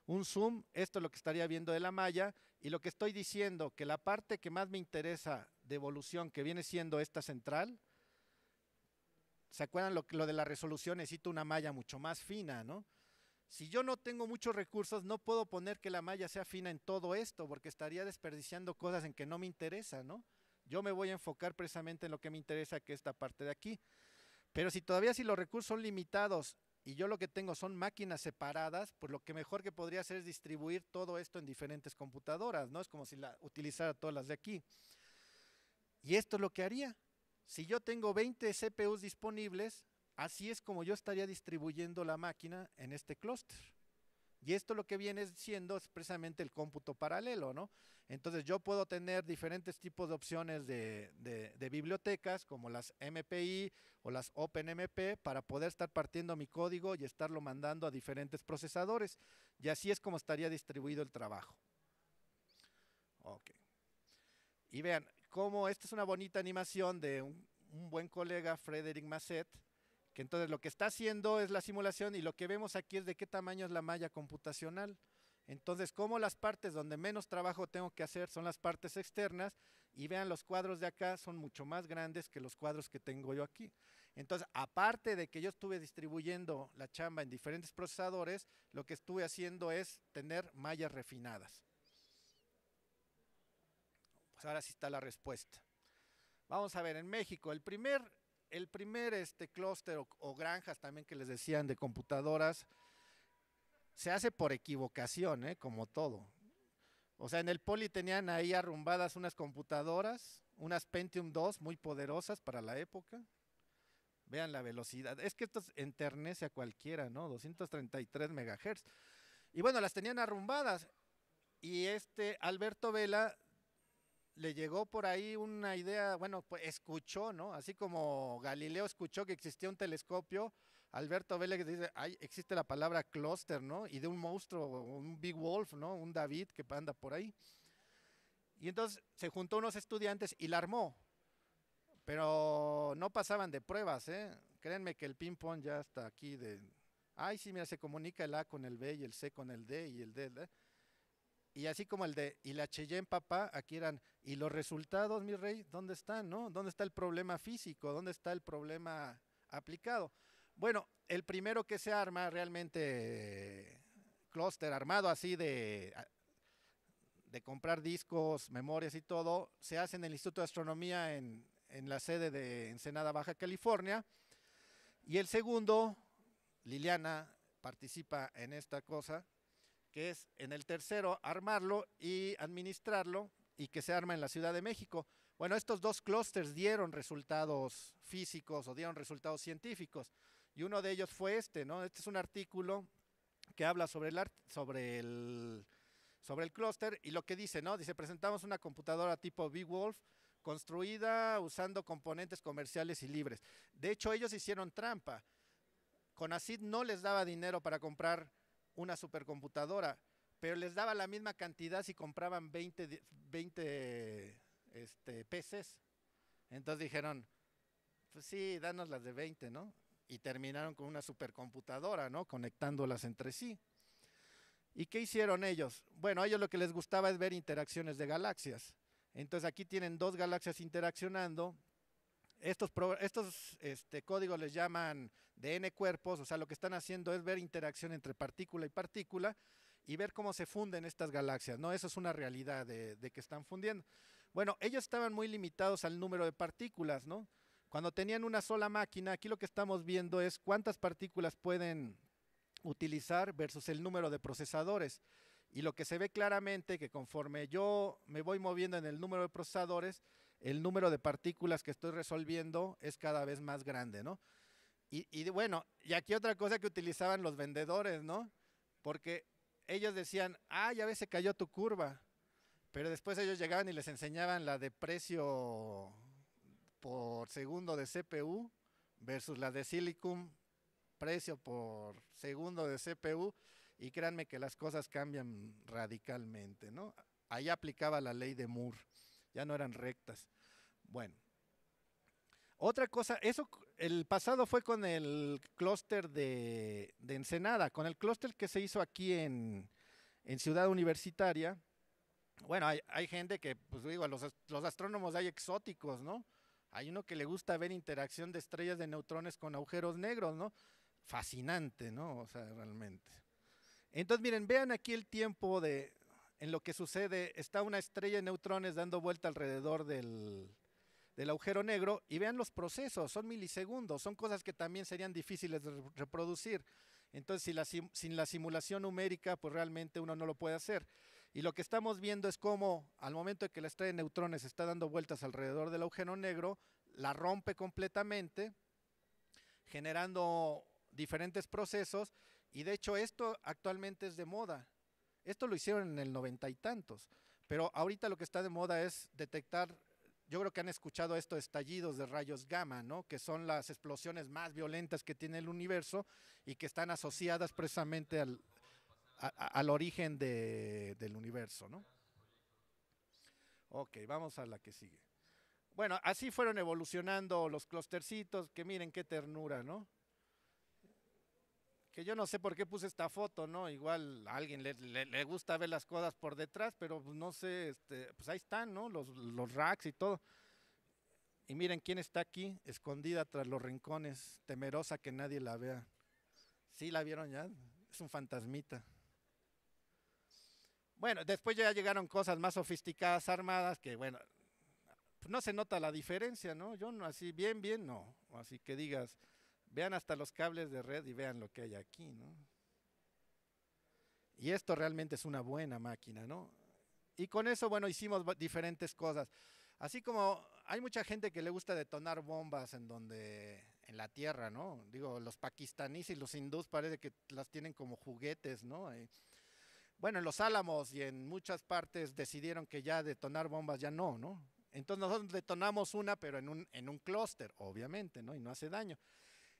un zoom, esto es lo que estaría viendo de la malla y lo que estoy diciendo, que la parte que más me interesa de evolución, que viene siendo esta central, ¿Se acuerdan lo, de la resolución? Necesito una malla mucho más fina, ¿no? Si yo no tengo muchos recursos, no puedo poner que la malla sea fina en todo esto, porque estaría desperdiciando cosas en que no me interesa, ¿no? Yo me voy a enfocar precisamente en lo que me interesa, que es esta parte de aquí. Pero si todavía si los recursos son limitados y yo lo que tengo son máquinas separadas, pues lo que mejor que podría hacer es distribuir todo esto en diferentes computadoras, ¿no? Es como si la utilizara todas las de aquí. Y esto es lo que haría. Si yo tengo 20 CPUs disponibles, así es como yo estaría distribuyendo la máquina en este clúster. Y esto lo que viene siendo es precisamente el cómputo paralelo, ¿no? Entonces yo puedo tener diferentes tipos de opciones de, bibliotecas, como las MPI o las OpenMP, para poder estar partiendo mi código y estarlo mandando a diferentes procesadores. Y así es como estaría distribuido el trabajo. Ok. Y vean, como esta es una bonita animación de un, buen colega, Frederick Masset, que entonces lo que está haciendo es la simulación y lo que vemos aquí es de qué tamaño es la malla computacional. Entonces, como las partes donde menos trabajo tengo que hacer son las partes externas y vean los cuadros de acá son mucho más grandes que los cuadros que tengo yo aquí. Entonces, aparte de que yo estuve distribuyendo la chamba en diferentes procesadores, lo que estuve haciendo es tener mallas refinadas. Pues ahora sí está la respuesta. Vamos a ver, en México, el primer, el primer este clúster o, granjas también que les decían de computadoras, se hace por equivocación, ¿eh? como todo. O sea, en el poli tenían ahí arrumbadas unas computadoras, unas Pentium 2 muy poderosas para la época. Vean la velocidad. Es que esto enternece a cualquiera, ¿no? 233 MHz. Y bueno, las tenían arrumbadas. Y este Alberto Vela le llegó por ahí una idea, bueno, pues escuchó, ¿no? Así como Galileo escuchó que existía un telescopio, Alberto Vélez dice, Ay, existe la palabra clúster, ¿no? Y de un monstruo, un Big Wolf, ¿no? Un David que anda por ahí. Y entonces se juntó unos estudiantes y la armó. Pero no pasaban de pruebas, ¿eh? Créanme que el ping-pong ya está aquí de... Ay, sí, mira, se comunica el A con el B y el C con el D y el D. ¿eh? Y así como el de, y la Cheyenne, papá, aquí eran, y los resultados, mi rey, ¿dónde están? ¿Dónde está el problema físico? ¿Dónde está el problema aplicado? Bueno, el primero que se arma realmente, clúster armado así de, ah, de comprar discos, memorias y todo, se hace en el Instituto de Astronomía en, en la sede de Ensenada Baja California. Y el segundo, Liliana participa en esta cosa, que es en el tercero armarlo y administrarlo y que se arma en la Ciudad de México. Bueno, estos dos clústeres dieron resultados físicos o dieron resultados científicos y uno de ellos fue este, ¿no? Este es un artículo que habla sobre el sobre el sobre el clúster y lo que dice, ¿no? Dice, presentamos una computadora tipo B-Wolf construida usando componentes comerciales y libres. De hecho, ellos hicieron trampa. con Acid no les daba dinero para comprar una supercomputadora, pero les daba la misma cantidad si compraban 20, 20 PCs. Entonces dijeron, pues sí, danos las de 20, ¿no? Y terminaron con una supercomputadora, ¿no? Conectándolas entre sí. ¿Y qué hicieron ellos? Bueno, a ellos lo que les gustaba es ver interacciones de galaxias. Entonces aquí tienen dos galaxias interaccionando estos, estos este, códigos les llaman DN cuerpos, o sea, lo que están haciendo es ver interacción entre partícula y partícula y ver cómo se funden estas galaxias, ¿no? Eso es una realidad de, de que están fundiendo. Bueno, ellos estaban muy limitados al número de partículas, ¿no? Cuando tenían una sola máquina, aquí lo que estamos viendo es cuántas partículas pueden utilizar versus el número de procesadores. Y lo que se ve claramente que conforme yo me voy moviendo en el número de procesadores, el número de partículas que estoy resolviendo es cada vez más grande, ¿no? Y, bueno, y aquí otra cosa que utilizaban los vendedores, ¿no? Porque ellos decían, ah, ya ves, se cayó tu curva. Pero después ellos llegaban y les enseñaban la de precio por segundo de CPU versus la de silicon, precio por segundo de CPU. Y créanme que las cosas cambian radicalmente, ¿no? Ahí aplicaba la ley de Moore ya no eran rectas. Bueno, otra cosa, eso el pasado fue con el clúster de, Ensenada, con el clúster que se hizo aquí en, Ciudad Universitaria. Bueno, hay, gente que, pues digo, los, los astrónomos hay exóticos, ¿no? Hay uno que le gusta ver interacción de estrellas de neutrones con agujeros negros, ¿no? Fascinante, ¿no? O sea, realmente. Entonces, miren, vean aquí el tiempo de, en lo que sucede, está una estrella de neutrones dando vuelta alrededor del, agujero negro y vean los procesos, son milisegundos, son cosas que también serían difíciles de reproducir. Entonces, sin la, sin la simulación numérica, pues realmente uno no lo puede hacer. Y lo que estamos viendo es cómo al momento de que la estrella de neutrones está dando vueltas alrededor del agujero negro, la rompe completamente, generando diferentes procesos. Y de hecho esto actualmente es de moda. Esto lo hicieron en el noventa y tantos, pero ahorita lo que está de moda es detectar, yo creo que han escuchado esto, estallidos de rayos gamma, ¿no? que son las explosiones más violentas que tiene el universo y que están asociadas precisamente al, origen del universo. ¿no? Ok, vamos a la que sigue. Bueno, así fueron evolucionando los clustercitos, que miren qué ternura, ¿no? que yo no sé por qué puse esta foto, ¿no? Igual a alguien le, gusta ver las cosas por detrás, pero pues, no sé, este, pues ahí están, ¿no? Los, los racks y todo. Y miren quién está aquí, escondida tras los rincones, temerosa que nadie la vea. Sí, la vieron ya, es un fantasmita. Bueno, después ya llegaron cosas más sofisticadas, armadas, que bueno, pues, no se nota la diferencia, ¿no? Yo no, así bien, bien, no. Así que digas, Vean hasta los cables de red y vean lo que hay aquí, ¿no? Y esto realmente es una buena máquina, ¿no? Y con eso, bueno, hicimos diferentes cosas. Así como hay mucha gente que le gusta detonar bombas en donde, en la tierra, ¿no? Digo, los pakistaníes y los hindús parece que las tienen como juguetes, ¿no? bueno, en los Álamos y en muchas partes decidieron que ya detonar bombas ya no, ¿no? Entonces nosotros detonamos una, pero en un, en un clúster, obviamente, ¿no? Y no hace daño.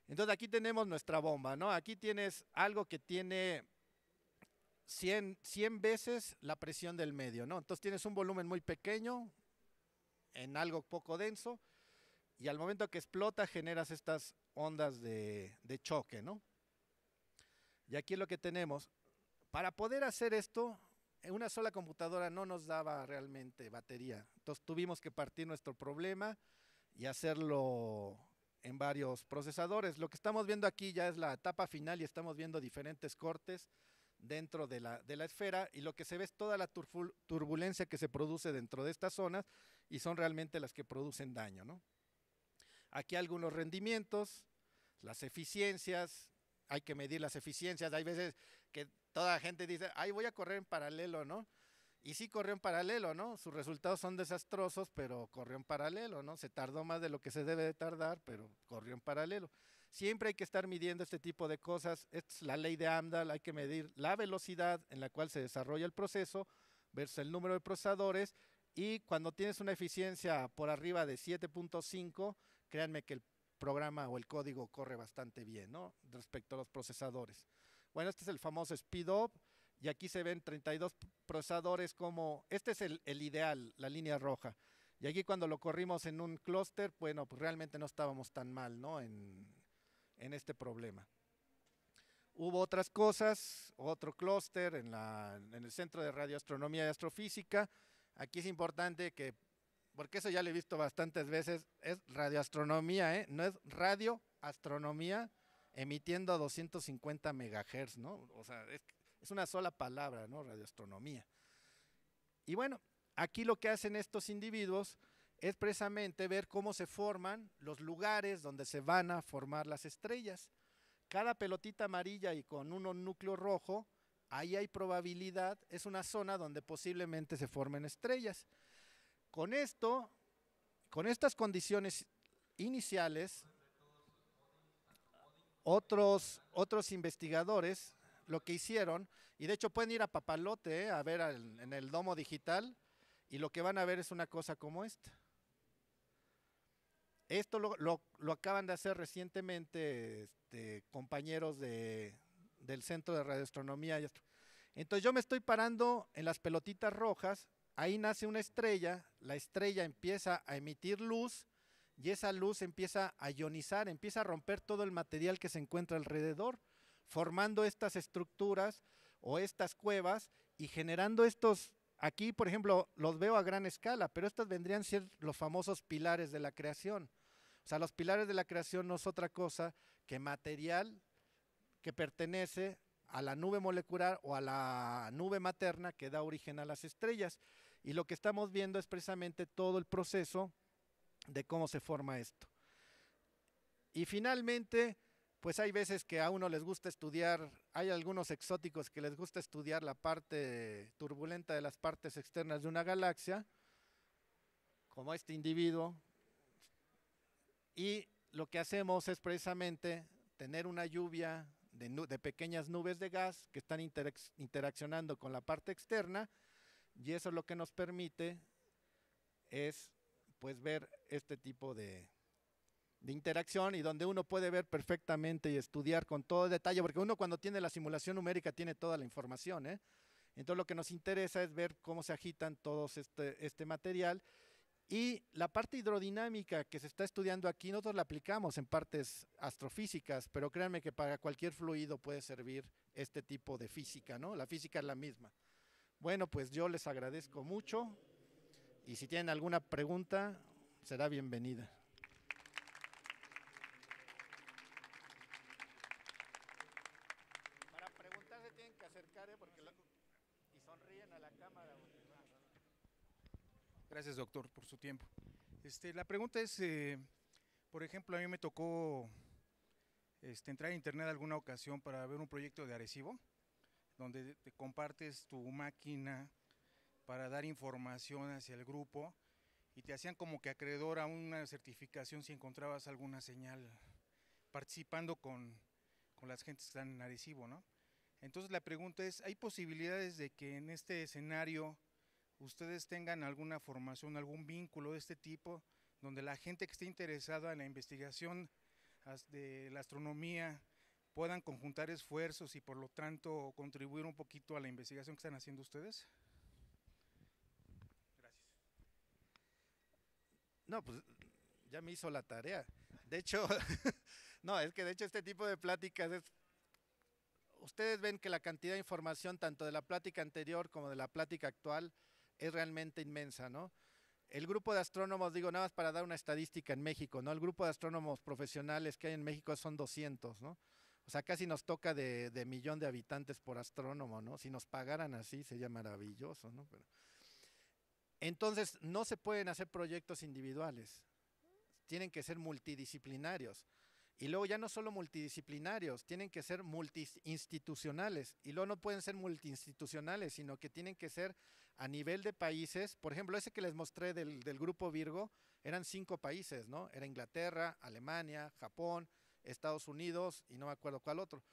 Entonces aquí tenemos nuestra bomba, ¿no? Aquí tienes algo que tiene 100, 100 veces la presión del medio, ¿no? Entonces tienes un volumen muy pequeño en algo poco denso y al momento que explota generas estas ondas de, choque, ¿no? Y aquí es lo que tenemos. Para poder hacer esto, una sola computadora no nos daba realmente batería. Entonces tuvimos que partir nuestro problema y hacerlo en varios procesadores. Lo que estamos viendo aquí ya es la etapa final y estamos viendo diferentes cortes dentro de la, esfera y lo que se ve es toda la turbulencia que se produce dentro de estas zonas y son realmente las que producen daño. ¿no? Aquí algunos rendimientos, las eficiencias, hay que medir las eficiencias, hay veces que toda la gente dice, ay voy a correr en paralelo, ¿no? Y sí corrió en paralelo, ¿no? Sus resultados son desastrosos, pero corrió en paralelo, ¿no? Se tardó más de lo que se debe de tardar, pero corrió en paralelo. Siempre hay que estar midiendo este tipo de cosas. es la ley de Amdahl. hay que medir la velocidad en la cual se desarrolla el proceso versus el número de procesadores. Y cuando tienes una eficiencia por arriba de 7.5, créanme que el programa o el código corre bastante bien, ¿no? Respecto a los procesadores. Bueno, este es el famoso speed up y aquí se ven 32 procesadores como, este es el, ideal, la línea roja. Y aquí cuando lo corrimos en un clúster, bueno, pues realmente no estábamos tan mal, ¿no? En, este problema. Hubo otras cosas, otro clúster en, el Centro de Radioastronomía y Astrofísica. Aquí es importante que, porque eso ya lo he visto bastantes veces, es radioastronomía, ¿eh? No es radioastronomía emitiendo a 250 MHz, ¿no? O sea, es es una sola palabra, ¿no? Radioastronomía. Y bueno, aquí lo que hacen estos individuos es precisamente ver cómo se forman los lugares donde se van a formar las estrellas. Cada pelotita amarilla y con un núcleo rojo, ahí hay probabilidad, es una zona donde posiblemente se formen estrellas. Con esto, con estas condiciones iniciales, otros, otros investigadores lo que hicieron, y de hecho pueden ir a Papalote eh, a ver en el domo digital, y lo que van a ver es una cosa como esta. Esto lo, acaban de hacer recientemente este, compañeros de, del Centro de Radioastronomía. Entonces yo me estoy parando en las pelotitas rojas, ahí nace una estrella, la estrella empieza a emitir luz, y esa luz empieza a ionizar, empieza a romper todo el material que se encuentra alrededor formando estas estructuras o estas cuevas y generando estos, aquí por ejemplo los veo a gran escala, pero estos vendrían a ser los famosos pilares de la creación. O sea, los pilares de la creación no es otra cosa que material que pertenece a la nube molecular o a la nube materna que da origen a las estrellas. Y lo que estamos viendo es precisamente todo el proceso de cómo se forma esto. Y finalmente, pues hay veces que a uno les gusta estudiar, hay algunos exóticos que les gusta estudiar la parte turbulenta de las partes externas de una galaxia, como este individuo, y lo que hacemos es precisamente tener una lluvia de, pequeñas nubes de gas que están interaccionando con la parte externa, y eso es lo que nos permite es pues ver este tipo de, de interacción y donde uno puede ver perfectamente y estudiar con todo detalle, porque uno cuando tiene la simulación numérica tiene toda la información. ¿eh? Entonces lo que nos interesa es ver cómo se agitan todos este, este, material. Y la parte hidrodinámica que se está estudiando aquí, nosotros la aplicamos en partes astrofísicas, pero créanme que para cualquier fluido puede servir este tipo de física, ¿no? La física es la misma. Bueno, pues yo les agradezco mucho y si tienen alguna pregunta, será bienvenida. Gracias, doctor, por su tiempo. Este, la pregunta es, eh, por ejemplo, a mí me tocó este, entrar a internet alguna ocasión para ver un proyecto de Arecibo, donde te compartes tu máquina para dar información hacia el grupo y te hacían como que acreedor a una certificación si encontrabas alguna señal participando con, con las gentes que están en Arecibo, ¿no? Entonces la pregunta es, ¿hay posibilidades de que en este escenario ustedes tengan alguna formación, algún vínculo de este tipo, donde la gente que esté interesada en la investigación de la astronomía puedan conjuntar esfuerzos y por lo tanto contribuir un poquito a la investigación que están haciendo ustedes? Gracias. No, pues ya me hizo la tarea. De hecho, <laughs> no, es que de hecho este tipo de pláticas es ustedes ven que la cantidad de información, tanto de la plática anterior como de la plática actual, es realmente inmensa, ¿no? El grupo de astrónomos, digo, nada más para dar una estadística en México, ¿no? El grupo de astrónomos profesionales que hay en México son 200, ¿no? O sea, casi nos toca de, millón de habitantes por astrónomo, ¿no? Si nos pagaran así sería maravilloso, ¿no? entonces, no se pueden hacer proyectos individuales, tienen que ser multidisciplinarios. Y luego ya no solo multidisciplinarios, tienen que ser multiinstitucionales. Y luego no pueden ser multiinstitucionales, sino que tienen que ser a nivel de países. Por ejemplo, ese que les mostré del, del grupo Virgo, eran cinco países, ¿no? Era Inglaterra, Alemania, Japón, Estados Unidos y no me acuerdo cuál otro.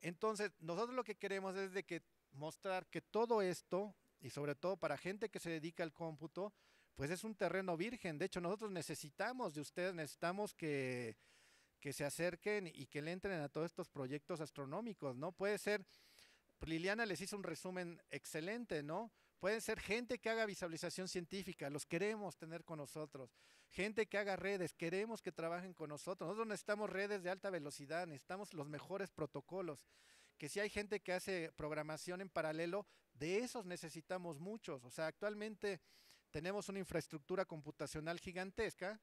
Entonces, nosotros lo que queremos es de que mostrar que todo esto, y sobre todo para gente que se dedica al cómputo, pues es un terreno virgen. De hecho, nosotros necesitamos de ustedes, necesitamos que que se acerquen y que le entren a todos estos proyectos astronómicos, ¿no? Puede ser, Liliana les hizo un resumen excelente, ¿no? Pueden ser gente que haga visualización científica, los queremos tener con nosotros. Gente que haga redes, queremos que trabajen con nosotros. Nosotros necesitamos redes de alta velocidad, necesitamos los mejores protocolos. Que si hay gente que hace programación en paralelo, de esos necesitamos muchos. O sea, actualmente tenemos una infraestructura computacional gigantesca,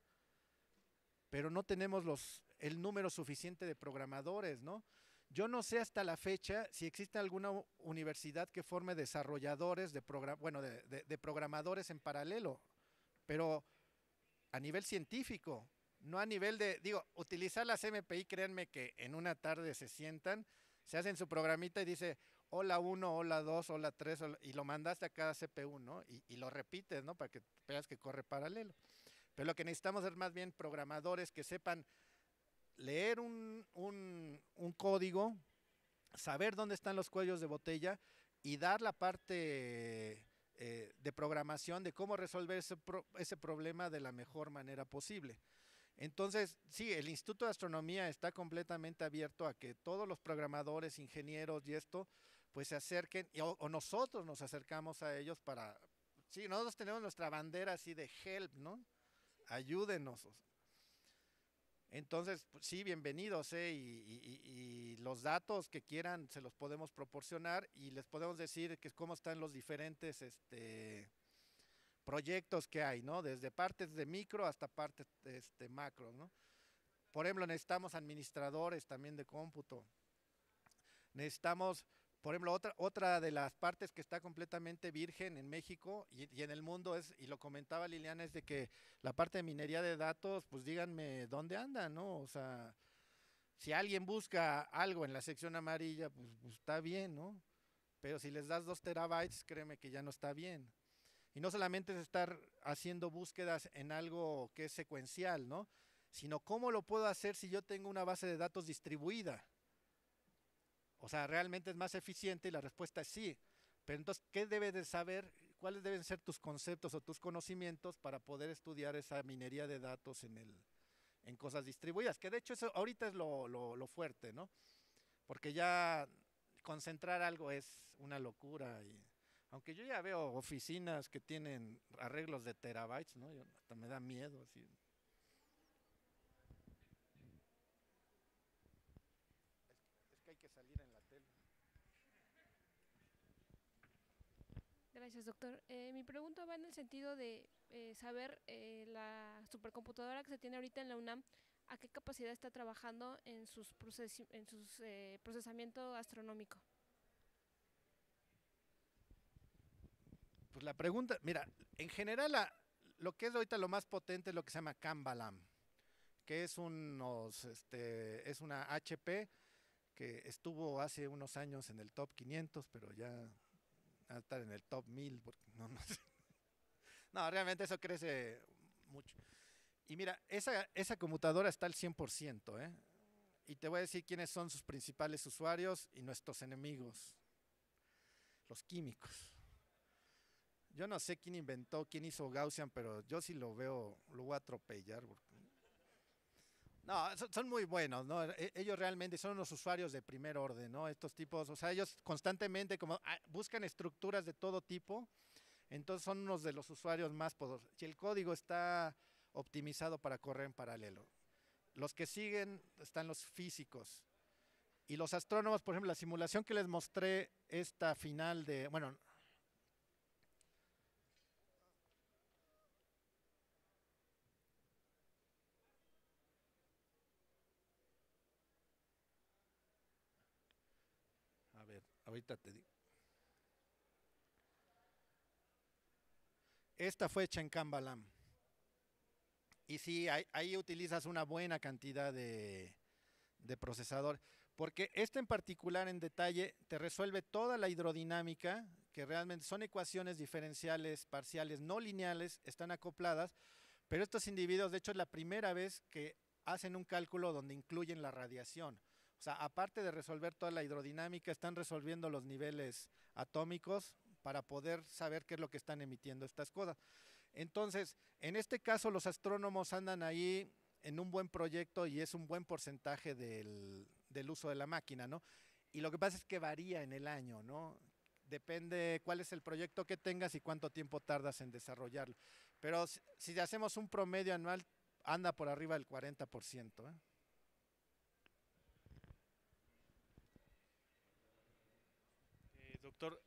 pero no tenemos los el número suficiente de programadores, ¿no? Yo no sé hasta la fecha si existe alguna universidad que forme desarrolladores de, bueno, de, programadores en paralelo, pero a nivel científico, no a nivel de, digo, utilizar las MPI, créanme que en una tarde se sientan, se hacen su programita y dice, hola 1, hola 2, hola 3, y lo mandaste a cada CPU, ¿no? Y, y, lo repites, ¿no? Para que veas que corre paralelo. Pero lo que necesitamos es más bien programadores que sepan leer un, código, saber dónde están los cuellos de botella y dar la parte eh, de programación de cómo resolver ese, problema de la mejor manera posible. Entonces, sí, el Instituto de Astronomía está completamente abierto a que todos los programadores, ingenieros y esto, pues se acerquen, y, o, nosotros nos acercamos a ellos para, sí, nosotros tenemos nuestra bandera así de help, ¿no? Ayúdenos. Entonces, pues, sí, bienvenidos, ¿eh? y, los datos que quieran se los podemos proporcionar y les podemos decir que cómo están los diferentes este, proyectos que hay, ¿no? Desde partes de micro hasta partes este, macro, ¿no? Por ejemplo, necesitamos administradores también de cómputo. Necesitamos por ejemplo, otra, otra de las partes que está completamente virgen en México y, en el mundo es, y lo comentaba Liliana, es de que la parte de minería de datos, pues díganme dónde anda, ¿no? O sea, si alguien busca algo en la sección amarilla, pues, pues está bien, ¿no? Pero si les das dos terabytes, créeme que ya no está bien. Y no solamente es estar haciendo búsquedas en algo que es secuencial, ¿no? Sino cómo lo puedo hacer si yo tengo una base de datos distribuida. O sea, realmente es más eficiente y la respuesta es sí. Pero entonces, ¿qué debes de saber? ¿Cuáles deben ser tus conceptos o tus conocimientos para poder estudiar esa minería de datos en, el, en cosas distribuidas? Que de hecho eso ahorita es lo, fuerte, ¿no? Porque ya concentrar algo es una locura y aunque yo ya veo oficinas que tienen arreglos de terabytes, ¿no? hasta me da miedo. Así. Gracias, doctor. Eh, mi pregunta va en el sentido de eh, saber eh, la supercomputadora que se tiene ahorita en la UNAM, ¿a qué capacidad está trabajando en sus procesamiento astronómico? Pues la pregunta, mira, en general lo que es ahorita lo más potente es lo que se llama Cambalam, que es unos, este, es una HP que estuvo hace unos años en el top 500, pero ya estar en el top 1000, porque no, No, realmente eso crece mucho. Y mira, esa, esa computadora está al 100%, ¿eh? Y te voy a decir quiénes son sus principales usuarios y nuestros enemigos. Los químicos. Yo no sé quién inventó, quién hizo Gaussian, pero yo sí lo veo, lo voy a atropellar. No, son muy buenos, ¿no? E, ellos realmente son unos usuarios de primer orden, ¿no? Estos tipos, o sea, ellos constantemente como ah, buscan estructuras de todo tipo, entonces son unos de los usuarios más poderosos. Y el código está optimizado para correr en paralelo. Los que siguen están los físicos. Y los astrónomos, por ejemplo, la simulación que les mostré esta final de, bueno, Ahorita te digo. Esta fue hecha en Kambalam. Y sí, ahí, utilizas una buena cantidad de, de procesador. Porque este en particular en detalle te resuelve toda la hidrodinámica, que realmente son ecuaciones diferenciales, parciales, no lineales, están acopladas. Pero estos individuos, de hecho, es la primera vez que hacen un cálculo donde incluyen la radiación. O sea, aparte de resolver toda la hidrodinámica, están resolviendo los niveles atómicos para poder saber qué es lo que están emitiendo estas cosas. Entonces, en este caso los astrónomos andan ahí en un buen proyecto y es un buen porcentaje del, uso de la máquina, ¿no? Y lo que pasa es que varía en el año, ¿no? Depende cuál es el proyecto que tengas y cuánto tiempo tardas en desarrollarlo. Pero si, si hacemos un promedio anual, anda por arriba del 40%. ¿eh?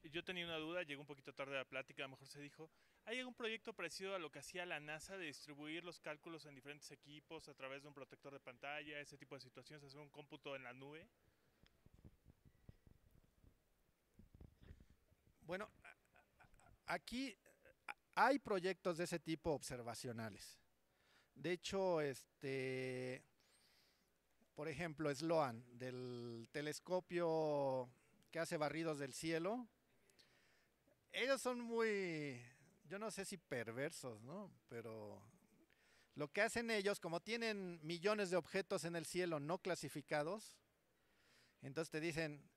yo tenía una duda, llegó un poquito tarde a la plática, a lo mejor se dijo, ¿hay algún proyecto parecido a lo que hacía la NASA de distribuir los cálculos en diferentes equipos a través de un protector de pantalla, ese tipo de situaciones, hacer un cómputo en la nube? Bueno, aquí hay proyectos de ese tipo observacionales. De hecho, este, por ejemplo, Sloan, del telescopio que hace barridos del cielo. Ellos son muy, yo no sé si perversos, ¿no? Pero lo que hacen ellos, como tienen millones de objetos en el cielo no clasificados, entonces te dicen,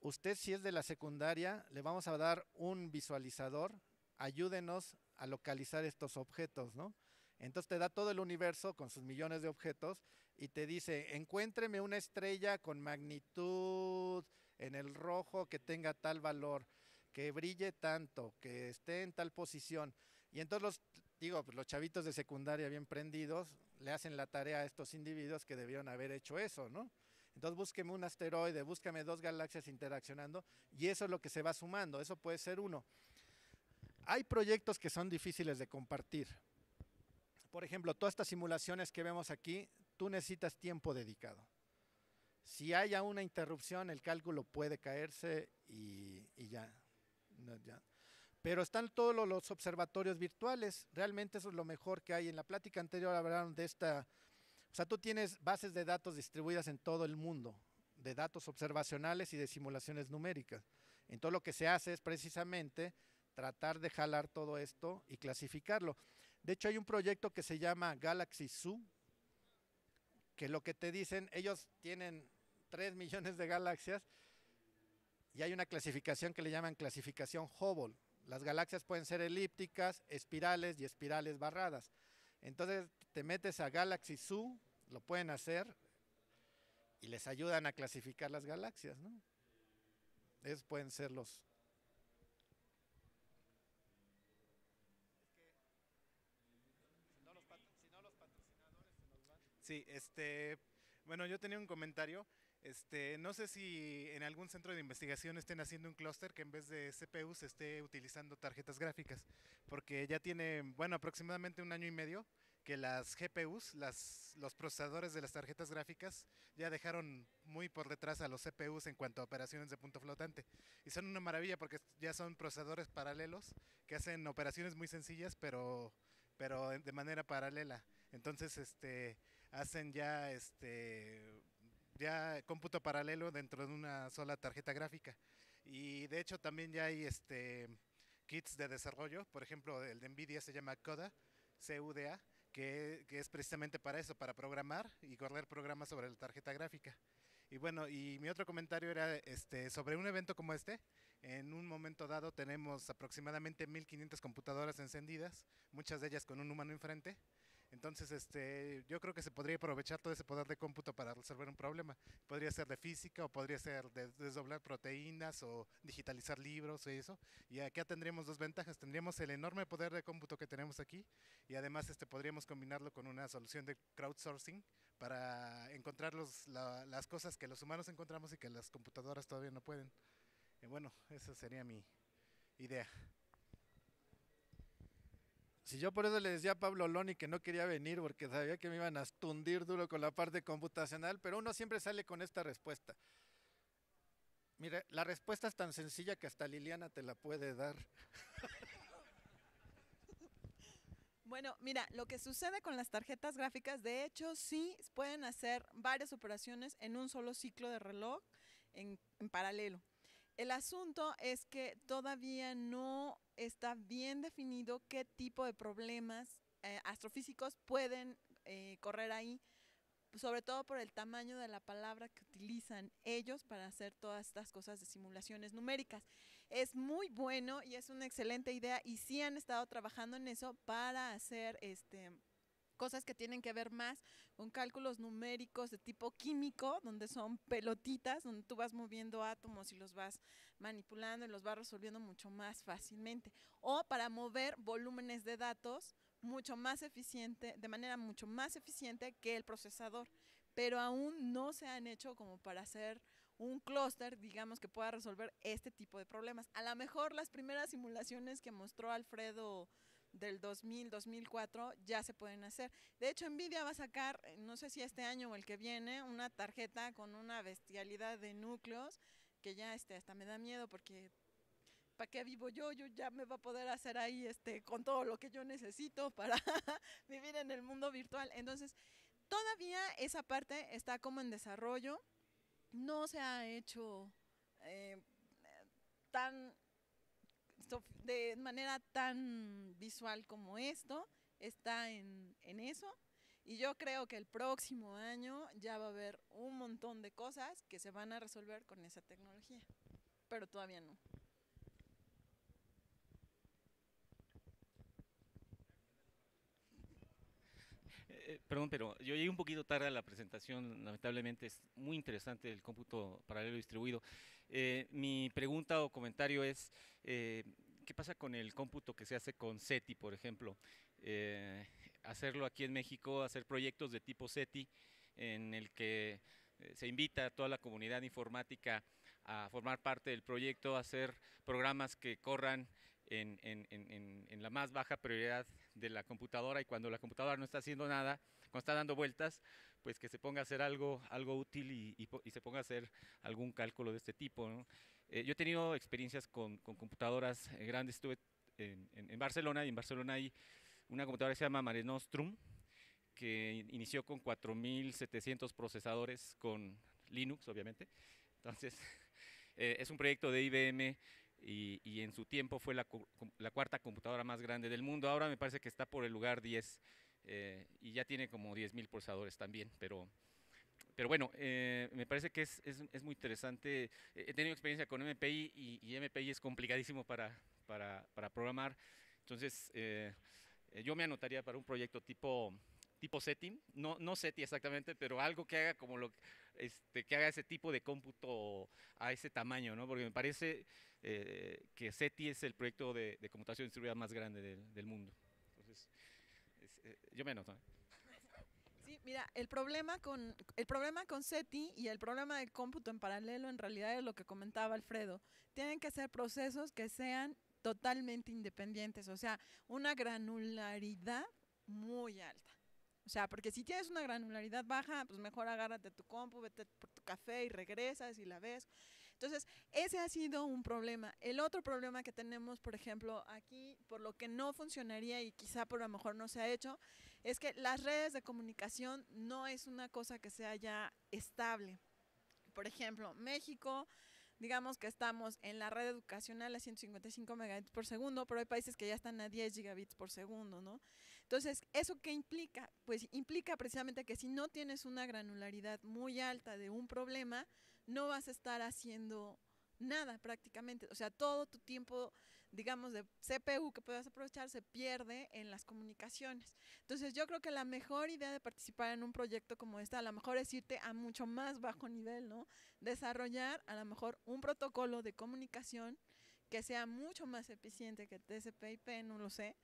usted si es de la secundaria, le vamos a dar un visualizador, ayúdenos a localizar estos objetos, ¿no? Entonces te da todo el universo con sus millones de objetos y te dice, encuéntreme una estrella con magnitud en el rojo que tenga tal valor, que brille tanto, que esté en tal posición. Y entonces los, digo, pues, los chavitos de secundaria bien prendidos le hacen la tarea a estos individuos que debieron haber hecho eso, ¿no? Entonces búsqueme un asteroide, búscame dos galaxias interaccionando y eso es lo que se va sumando, eso puede ser uno. Hay proyectos que son difíciles de compartir. Por ejemplo, todas estas simulaciones que vemos aquí, tú necesitas tiempo dedicado. Si haya una interrupción, el cálculo puede caerse y, ya, ya. Pero están todos los observatorios virtuales. Realmente eso es lo mejor que hay. En la plática anterior hablaron de esta... O sea, tú tienes bases de datos distribuidas en todo el mundo, de datos observacionales y de simulaciones numéricas. Entonces lo que se hace es precisamente tratar de jalar todo esto y clasificarlo. De hecho, hay un proyecto que se llama Galaxy Zoo, que lo que te dicen, ellos tienen tres millones de galaxias, y hay una clasificación que le llaman clasificación Hubble. Las galaxias pueden ser elípticas, espirales y espirales barradas. Entonces te metes a Galaxy Zoo, lo pueden hacer y les ayudan a clasificar las galaxias, ¿no? Esos pueden ser los, Sí, este, bueno, yo tenía un comentario este, no sé si en algún centro de investigación estén haciendo un clúster que en vez de CPUs esté utilizando tarjetas gráficas, porque ya tiene, bueno, aproximadamente un año y medio que las GPUs, las, los procesadores de las tarjetas gráficas, ya dejaron muy por detrás a los CPUs en cuanto a operaciones de punto flotante. Y son una maravilla porque ya son procesadores paralelos que hacen operaciones muy sencillas, pero, pero de manera paralela. Entonces, este, hacen ya este, ya cómputo paralelo dentro de una sola tarjeta gráfica. Y de hecho también ya hay este kits de desarrollo, por ejemplo, el de Nvidia se llama CODA, CUDA, que, que es precisamente para eso, para programar y correr programas sobre la tarjeta gráfica. Y bueno, y mi otro comentario era este, sobre un evento como este. En un momento dado tenemos aproximadamente 1.500 computadoras encendidas, muchas de ellas con un humano enfrente. Entonces, este, yo creo que se podría aprovechar todo ese poder de cómputo para resolver un problema. Podría ser de física o podría ser de desdoblar proteínas o digitalizar libros y eso. Y aquí tendríamos dos ventajas. Tendríamos el enorme poder de cómputo que tenemos aquí y además este, podríamos combinarlo con una solución de crowdsourcing para encontrar los, las cosas que los humanos encontramos y que las computadoras todavía no pueden. Y eh, bueno, esa sería mi idea. Si yo por eso le decía a Pablo Loni que no quería venir porque sabía que me iban a estundir duro con la parte computacional, pero uno siempre sale con esta respuesta. Mire, la respuesta es tan sencilla que hasta Liliana te la puede dar. Bueno, mira, lo que sucede con las tarjetas gráficas, de hecho, sí pueden hacer varias operaciones en un solo ciclo de reloj en paralelo. El asunto es que todavía no está bien definido qué tipo de problemas eh, astrofísicos pueden eh, correr ahí, sobre todo por el tamaño de la palabra que utilizan ellos para hacer todas estas cosas de simulaciones numéricas. Es muy bueno y es una excelente idea y sí han estado trabajando en eso para hacer este cosas que tienen que ver más con cálculos numéricos de tipo químico, donde son pelotitas, donde tú vas moviendo átomos y los vas manipulando y los vas resolviendo mucho más fácilmente. O para mover volúmenes de datos mucho más eficiente, de manera mucho más eficiente que el procesador. Pero aún no se han hecho como para hacer un clúster, digamos, que pueda resolver este tipo de problemas. A lo mejor las primeras simulaciones que mostró Alfredo del 2000, 2004 ya se pueden hacer. De hecho, Nvidia va a sacar, eh, no sé si este año o el que viene, una tarjeta con una bestialidad de núcleos que ya este, hasta me da miedo porque ¿para qué vivo yo? Yo ya me va a poder hacer ahí este, con todo lo que yo necesito para <laughs> vivir en el mundo virtual. Entonces, todavía esa parte está como en desarrollo, no se ha hecho eh, tan de manera tan visual como esto, está en, eso. Y yo creo que el próximo año ya va a haber un montón de cosas que se van a resolver con esa tecnología, pero todavía no. Eh, eh, perdón, pero yo llegué un poquito tarde a la presentación, lamentablemente es muy interesante el cómputo paralelo distribuido. Eh, mi pregunta o comentario es, eh, ¿qué pasa con el cómputo que se hace con SETI, por ejemplo? Eh, hacerlo aquí en México, hacer proyectos de tipo SETI en el que se invita a toda la comunidad informática a formar parte del proyecto, hacer programas que corran en, en, la más baja prioridad de la computadora y cuando la computadora no está haciendo nada, cuando está dando vueltas, pues que se ponga a hacer algo, algo útil y, se ponga a hacer algún cálculo de este tipo. Eh, yo he tenido experiencias con, computadoras eh, grandes, estuve en, Barcelona y en Barcelona hay una computadora que se llama Mare Nostrum, que inició con 4.700 procesadores con Linux, obviamente. Entonces, <laughs> eh, es un proyecto de IBM y, en su tiempo fue la, la, cuarta computadora más grande del mundo. Ahora me parece que está por el lugar 10. Eh, y ya tiene como 10.000 pulsadores también, pero... Pero bueno, eh, me parece que es, es, muy interesante. He tenido experiencia con MPI y, MPI es complicadísimo para, para, programar. Entonces, eh, yo me anotaría para un proyecto tipo, tipo SETI, no, no SETI exactamente, pero algo que haga como lo este, que haga ese tipo de cómputo a ese tamaño, ¿no? Porque me parece que SETI es el proyecto de, de computación distribuida más grande del, mundo yo menos Sí, mira, el problema con el problema con SETI y el problema del cómputo en paralelo en realidad es lo que comentaba Alfredo. Tienen que ser procesos que sean totalmente independientes, o sea, una granularidad muy alta. O sea, porque si tienes una granularidad baja, pues mejor agárrate tu compu, vete por tu café y regresas y la ves. Entonces, ese ha sido un problema. El otro problema que tenemos, por ejemplo, aquí, por lo que no funcionaría y quizá por lo mejor no se ha hecho, es que las redes de comunicación no es una cosa que sea ya estable. Por ejemplo, México digamos que estamos en la red educacional a 155 megabits por segundo, pero hay países que ya están a 10 gigabits por segundo, ¿no? Entonces, ¿eso qué implica? Pues implica precisamente que si no tienes una granularidad muy alta de un problema, no vas a estar haciendo nada prácticamente. O sea, todo tu tiempo, digamos, de CPU que puedas aprovechar se pierde en las comunicaciones. Entonces yo creo que la mejor idea de participar en un proyecto como este, a lo mejor es irte a mucho más bajo nivel, ¿no? Desarrollar a lo mejor un protocolo de comunicación que sea mucho más eficiente que TCP/IP, no lo sé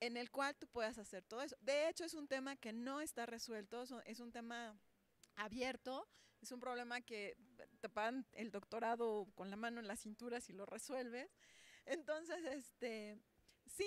en el cual tú puedas hacer todo eso. De hecho, es un tema que no está resuelto, es un tema abierto, es un problema que te pagan el doctorado con la mano en la cintura si lo resuelves. Entonces, este, sí,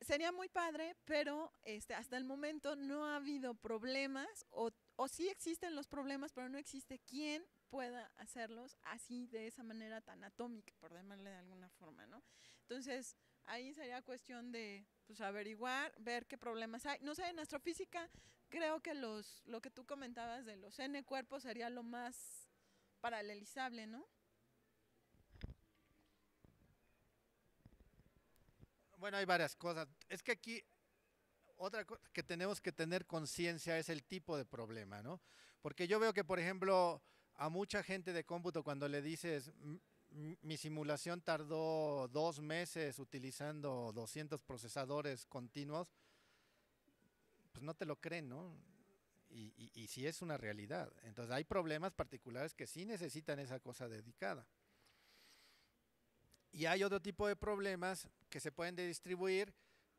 sería muy padre, pero este, hasta el momento no ha habido problemas o, o sí existen los problemas, pero no existe quién pueda hacerlos así de esa manera tan atómica, por llamarle de alguna forma, ¿no? Entonces, ahí sería cuestión de pues averiguar, ver qué problemas hay. No sé, en astrofísica creo que los, lo que tú comentabas de los N cuerpos sería lo más paralelizable, ¿no? Bueno, hay varias cosas. Es que aquí otra cosa que tenemos que tener conciencia es el tipo de problema, ¿no? Porque yo veo que, por ejemplo, a mucha gente de cómputo cuando le dices, mi simulación tardó dos meses utilizando 200 procesadores continuos, pues no te lo creen, ¿no? Y, sí es una realidad. Entonces hay problemas particulares que sí necesitan esa cosa dedicada. Y hay otro tipo de problemas que se pueden distribuir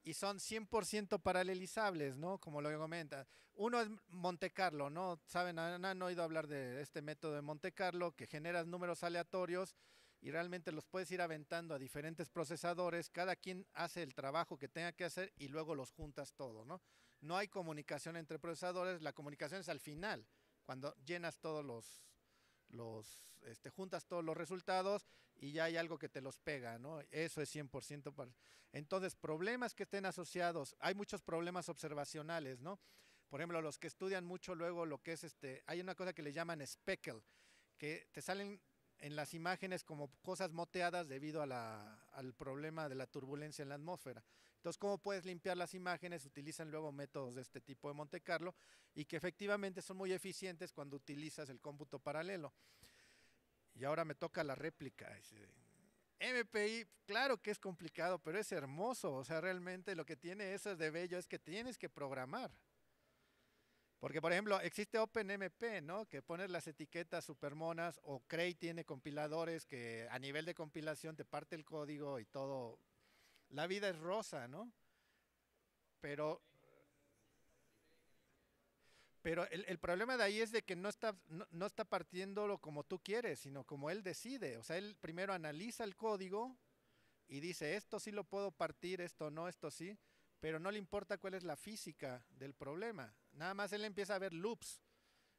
y son 100% paralelizables, ¿no? Como lo comentas. Uno es Monte Carlo, ¿no? Saben, han, han, oído hablar de este método de Monte Carlo, que generas números aleatorios y realmente los puedes ir aventando a diferentes procesadores, cada quien hace el trabajo que tenga que hacer y luego los juntas todo, ¿no? no hay comunicación entre procesadores, la comunicación es al final, cuando llenas todos los, los este, juntas todos los resultados y ya hay algo que te los pega, ¿no? Eso es 100%. Para... Entonces, problemas que estén asociados, hay muchos problemas observacionales, ¿no? Por ejemplo, los que estudian mucho luego lo que es este, hay una cosa que le llaman speckle, que te salen en las imágenes como cosas moteadas debido al problema de la turbulencia en la atmósfera. Entonces, ¿cómo puedes limpiar las imágenes? Utilizan luego métodos de este tipo de Monte Carlo y que efectivamente son muy eficientes cuando utilizas el cómputo paralelo. Y ahora me toca la réplica. MPI, claro que es complicado, pero es hermoso. O sea, realmente lo que tiene eso de bello es que tienes que programar. Porque, por ejemplo, existe OpenMP, ¿no? Que pones las etiquetas supermonas o Cray tiene compiladores que a nivel de compilación te parte el código y todo la vida es rosa, ¿no? Pero, pero el, problema de ahí es de que no está, no, está partiéndolo como tú quieres, sino como él decide. O sea, él primero analiza el código y dice, esto sí lo puedo partir, esto no, esto sí, pero no le importa cuál es la física del problema. Nada más él empieza a ver loops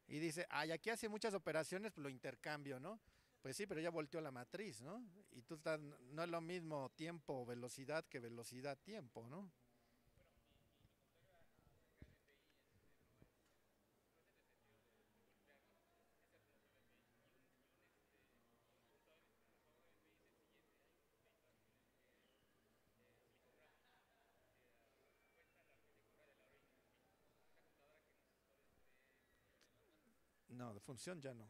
y dice, ay, aquí hace muchas operaciones, lo intercambio, ¿no? Pues sí, pero ya volteó la matriz, ¿no? Y tú estás, no es lo mismo tiempo, velocidad que velocidad, tiempo, ¿no? No, de función ya no.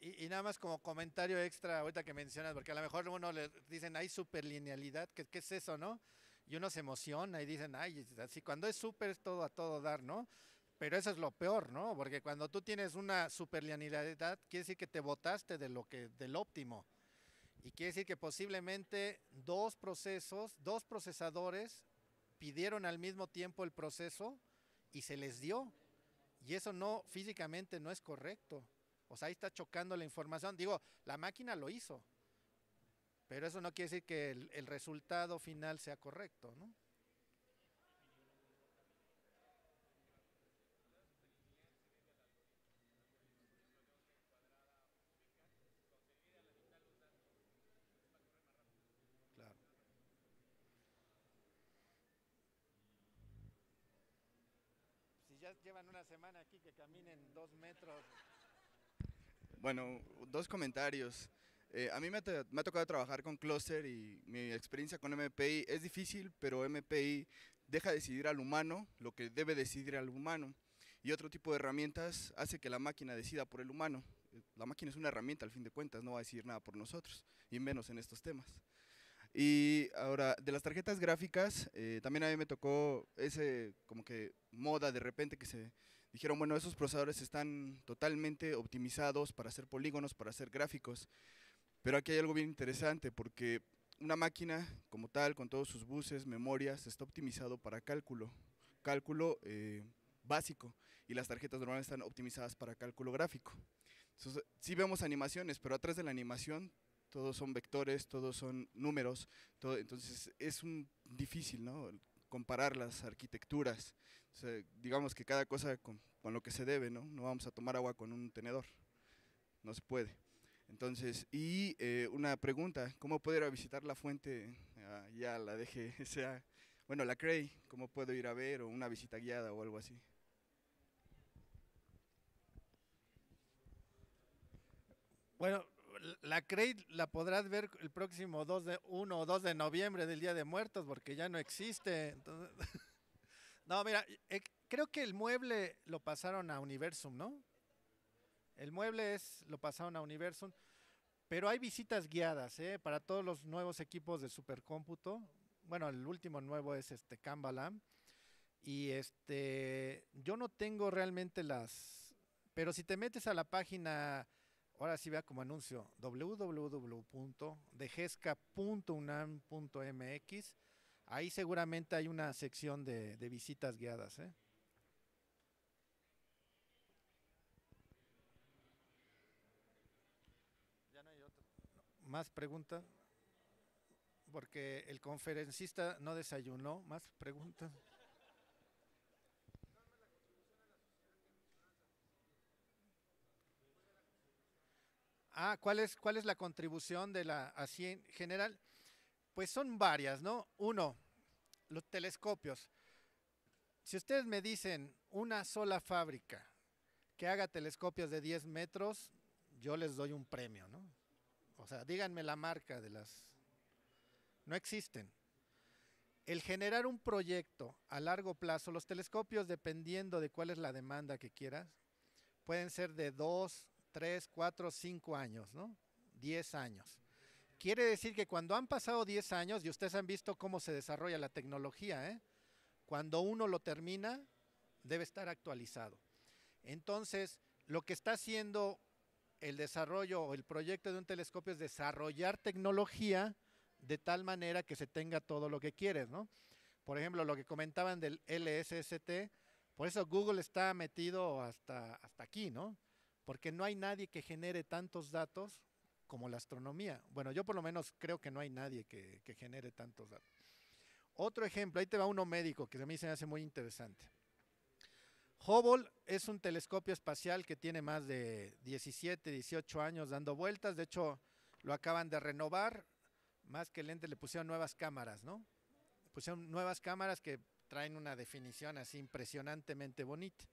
y, nada más como comentario extra ahorita que mencionas, porque a lo mejor uno le dicen, hay superlinealidad, ¿qué, ¿qué es eso, no? Y uno se emociona y dicen, ay, así cuando es súper es todo a todo dar, ¿no? Pero eso es lo peor, ¿no? Porque cuando tú tienes una superlinealidad, quiere decir que te botaste de lo que, del óptimo. Y quiere decir que posiblemente dos procesos, dos procesadores pidieron al mismo tiempo el proceso y se les dio. Y eso no, físicamente no es correcto. O sea, ahí está chocando la información. Digo, la máquina lo hizo, pero eso no quiere decir que el, resultado final sea correcto, ¿no? Claro. Si ya llevan una semana aquí que caminen dos metros. Bueno, dos comentarios. Eh, a mí me, ha tocado trabajar con Cluster y mi experiencia con MPI es difícil, pero MPI deja decidir al humano lo que debe decidir al humano. Y otro tipo de herramientas hace que la máquina decida por el humano. Eh, la máquina es una herramienta, al fin de cuentas, no va a decidir nada por nosotros, y menos en estos temas. Y ahora, de las tarjetas gráficas, eh, también a mí me tocó ese como que moda de repente que se, dijeron, bueno, esos procesadores están totalmente optimizados para hacer polígonos, para hacer gráficos. Pero aquí hay algo bien interesante porque una máquina como tal, con todos sus buses, memorias, está optimizado para cálculo, cálculo eh, básico. Y las tarjetas normales están optimizadas para cálculo gráfico. Entonces, sí vemos animaciones, pero atrás de la animación todos son vectores, todos son números, todo, entonces es un difícil, ¿no? comparar las arquitecturas. digamos que cada cosa con, lo que se debe, ¿no? No vamos a tomar agua con un tenedor, no se puede. Entonces, y eh, una pregunta, ¿cómo puedo ir a visitar la fuente? Ah, ya la dejé, bueno, la CREI, ¿cómo puedo ir a ver o una visita guiada o algo así? Bueno, la Crate la podrás ver el próximo 2 de 1 o 2 de noviembre del Día de Muertos porque ya no existe. <laughs> no, mira, eh, creo que el mueble lo pasaron a Universum, ¿no? El mueble es lo pasaron a Universum, pero hay visitas guiadas ¿eh? para todos los nuevos equipos de supercómputo. Bueno, el último nuevo es este Canva Y este, yo no tengo realmente las, pero si te metes a la página Ahora sí vea como anuncio www.degesca.unam.mx. Ahí seguramente hay una sección de, visitas guiadas. ¿eh? Más preguntas. Porque el conferencista no desayunó. Más preguntas. Ah, ¿cuál es, cuál es la contribución de la así en general? Pues son varias, ¿no? Uno, los telescopios. Si ustedes me dicen una sola fábrica que haga telescopios de 10 metros, yo les doy un premio, ¿no? O sea, díganme la marca de las... No existen. El generar un proyecto a largo plazo, los telescopios, dependiendo de cuál es la demanda que quieras, pueden ser de dos tres, cuatro, cinco años, ¿no? Diez años. Quiere decir que cuando han pasado 10 años, y ustedes han visto cómo se desarrolla la tecnología, ¿eh? cuando uno lo termina, debe estar actualizado. Entonces, lo que está haciendo el desarrollo o el proyecto de un telescopio es desarrollar tecnología de tal manera que se tenga todo lo que quieres, ¿no? Por ejemplo, lo que comentaban del LSST, por eso Google está metido hasta, hasta aquí, ¿no? porque no hay nadie que genere tantos datos como la astronomía. Bueno, yo por lo menos creo que no hay nadie que, genere tantos datos. Otro ejemplo, ahí te va uno médico que a mí se me hace muy interesante. Hubble es un telescopio espacial que tiene más de 17, 18 años dando vueltas. De hecho, lo acaban de renovar. Más que lente le pusieron nuevas cámaras, ¿no? pusieron nuevas cámaras que traen una definición así impresionantemente bonita.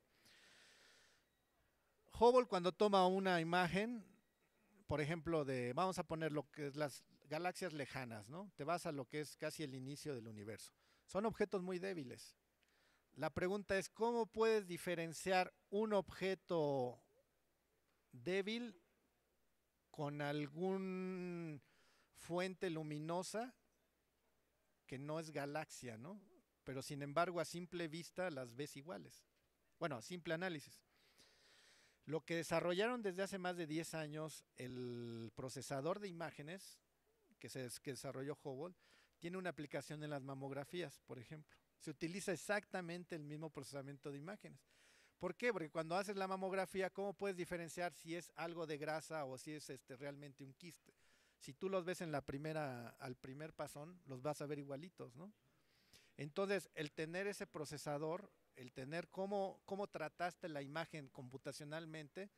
Hubble cuando toma una imagen, por ejemplo, de, vamos a poner lo que es las galaxias lejanas, ¿no? Te vas a lo que es casi el inicio del universo. Son objetos muy débiles. La pregunta es, ¿cómo puedes diferenciar un objeto débil con alguna fuente luminosa que no es galaxia, ¿no? Pero sin embargo, a simple vista las ves iguales. Bueno, a simple análisis. Lo que desarrollaron desde hace más de 10 años el procesador de imágenes que, se, que desarrolló Hubble tiene una aplicación en las mamografías, por ejemplo. Se utiliza exactamente el mismo procesamiento de imágenes. ¿Por qué? Porque cuando haces la mamografía, ¿cómo puedes diferenciar si es algo de grasa o si es este, realmente un quiste? Si tú los ves en la primera, al primer pasón, los vas a ver igualitos, ¿no? Entonces, el tener ese procesador el tener cómo, cómo trataste la imagen computacionalmente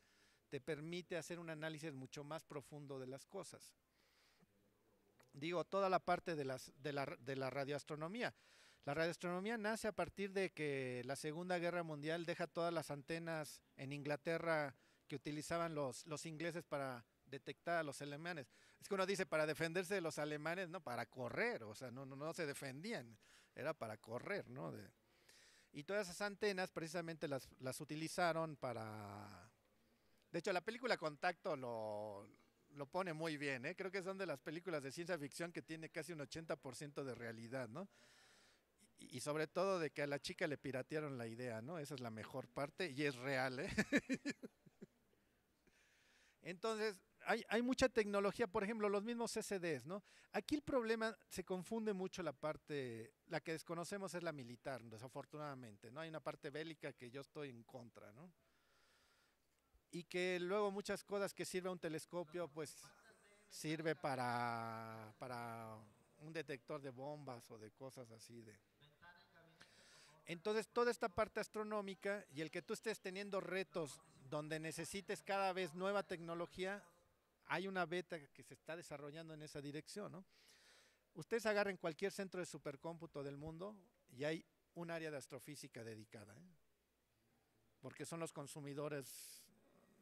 te permite hacer un análisis mucho más profundo de las cosas. Digo, toda la parte de, las, de, la, de la radioastronomía. La radioastronomía nace a partir de que la Segunda Guerra Mundial deja todas las antenas en Inglaterra que utilizaban los, los ingleses para detectar a los alemanes. Es que uno dice, para defenderse de los alemanes, no, para correr, o sea, no, no, no se defendían, era para correr, ¿no? Y todas esas antenas precisamente las, las utilizaron para... De hecho, la película Contacto lo, pone muy bien, ¿eh? creo que son de las películas de ciencia ficción que tiene casi un 80% de realidad, ¿no? Y, sobre todo de que a la chica le piratearon la idea, ¿no? Esa es la mejor parte y es real, ¿eh? <laughs> Entonces, hay, mucha tecnología, por ejemplo, los mismos CCDs, ¿no? Aquí el problema se confunde mucho la parte, la que desconocemos es la militar, desafortunadamente, ¿no? Hay una parte bélica que yo estoy en contra, ¿no? Y que luego muchas cosas que sirve un telescopio, pues sirve para, para un detector de bombas o de cosas así de... Entonces, toda esta parte astronómica y el que tú estés teniendo retos donde necesites cada vez nueva tecnología, hay una beta que se está desarrollando en esa dirección, ¿no? Ustedes agarren cualquier centro de supercómputo del mundo y hay un área de astrofísica dedicada, ¿eh? porque son los consumidores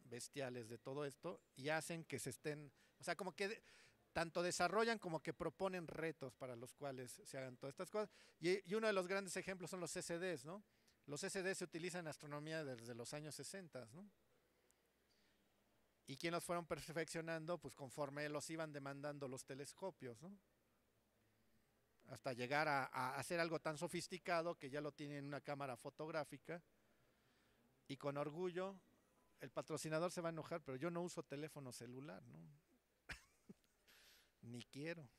bestiales de todo esto y hacen que se estén, o sea, como que tanto desarrollan como que proponen retos para los cuales se hagan todas estas cosas. Y, uno de los grandes ejemplos son los SDs, ¿no? Los CCDs se utilizan en astronomía desde los años 60, ¿no? y quien los fueron perfeccionando pues conforme los iban demandando los telescopios, ¿no? hasta llegar a, hacer algo tan sofisticado que ya lo tienen una cámara fotográfica y con orgullo el patrocinador se va a enojar, pero yo no uso teléfono celular, ¿no? <laughs> Ni quiero.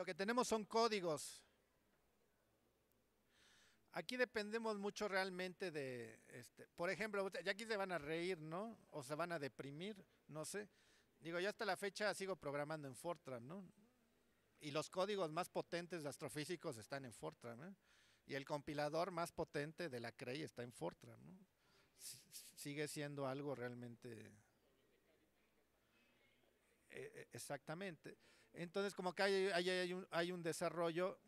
lo que tenemos son códigos. Aquí dependemos mucho realmente de, este, por ejemplo, ya aquí se van a reír, ¿no? O se van a deprimir, no sé. Digo, yo hasta la fecha sigo programando en Fortran, ¿no? Y los códigos más potentes de astrofísicos están en Fortran, ¿eh? Y el compilador más potente de la CREI está en Fortran, ¿no? sigue siendo algo realmente... Eh, eh, exactamente. Entonces, como que hay, un, desarrollo.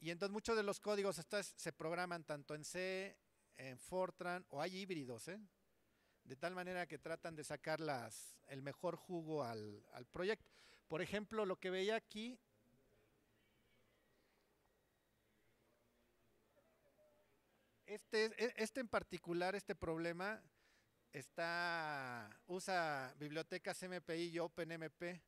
Y entonces muchos de los códigos se programan tanto en C, en Fortran, o hay híbridos, ¿eh? de tal manera que tratan de sacar el mejor jugo al, proyecto. Por ejemplo, lo que veía aquí Este, e, este, en particular, este problema, está, usa bibliotecas MPI y OpenMP.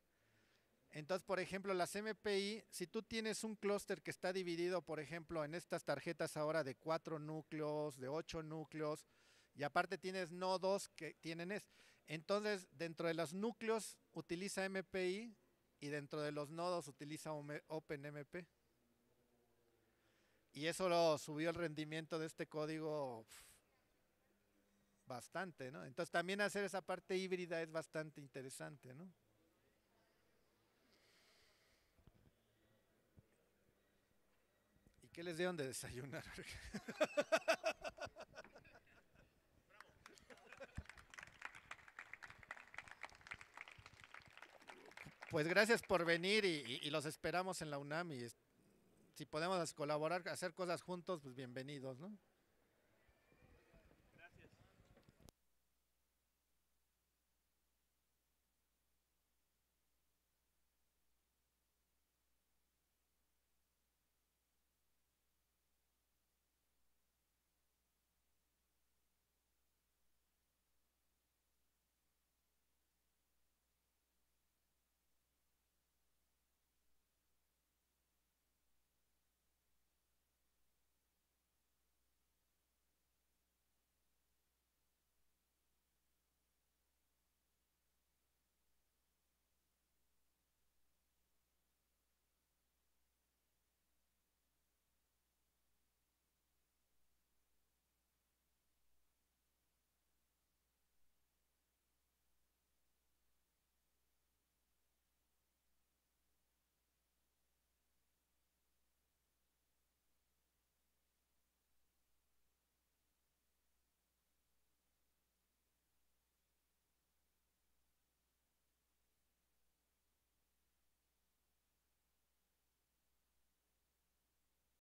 Entonces, por ejemplo, las MPI, si tú tienes un clúster que está dividido, por ejemplo, en estas tarjetas ahora de cuatro núcleos, de ocho núcleos, y aparte tienes nodos que tienen es. Entonces, dentro de los núcleos utiliza MPI y dentro de los nodos utiliza OpenMP. Y eso lo subió el rendimiento de este código bastante, ¿no? Entonces, también hacer esa parte híbrida es bastante interesante, ¿no? qué les dieron de desayunar? <laughs> pues gracias por venir y, los esperamos en la UNAM y si podemos colaborar, hacer cosas juntos, pues bienvenidos, ¿no?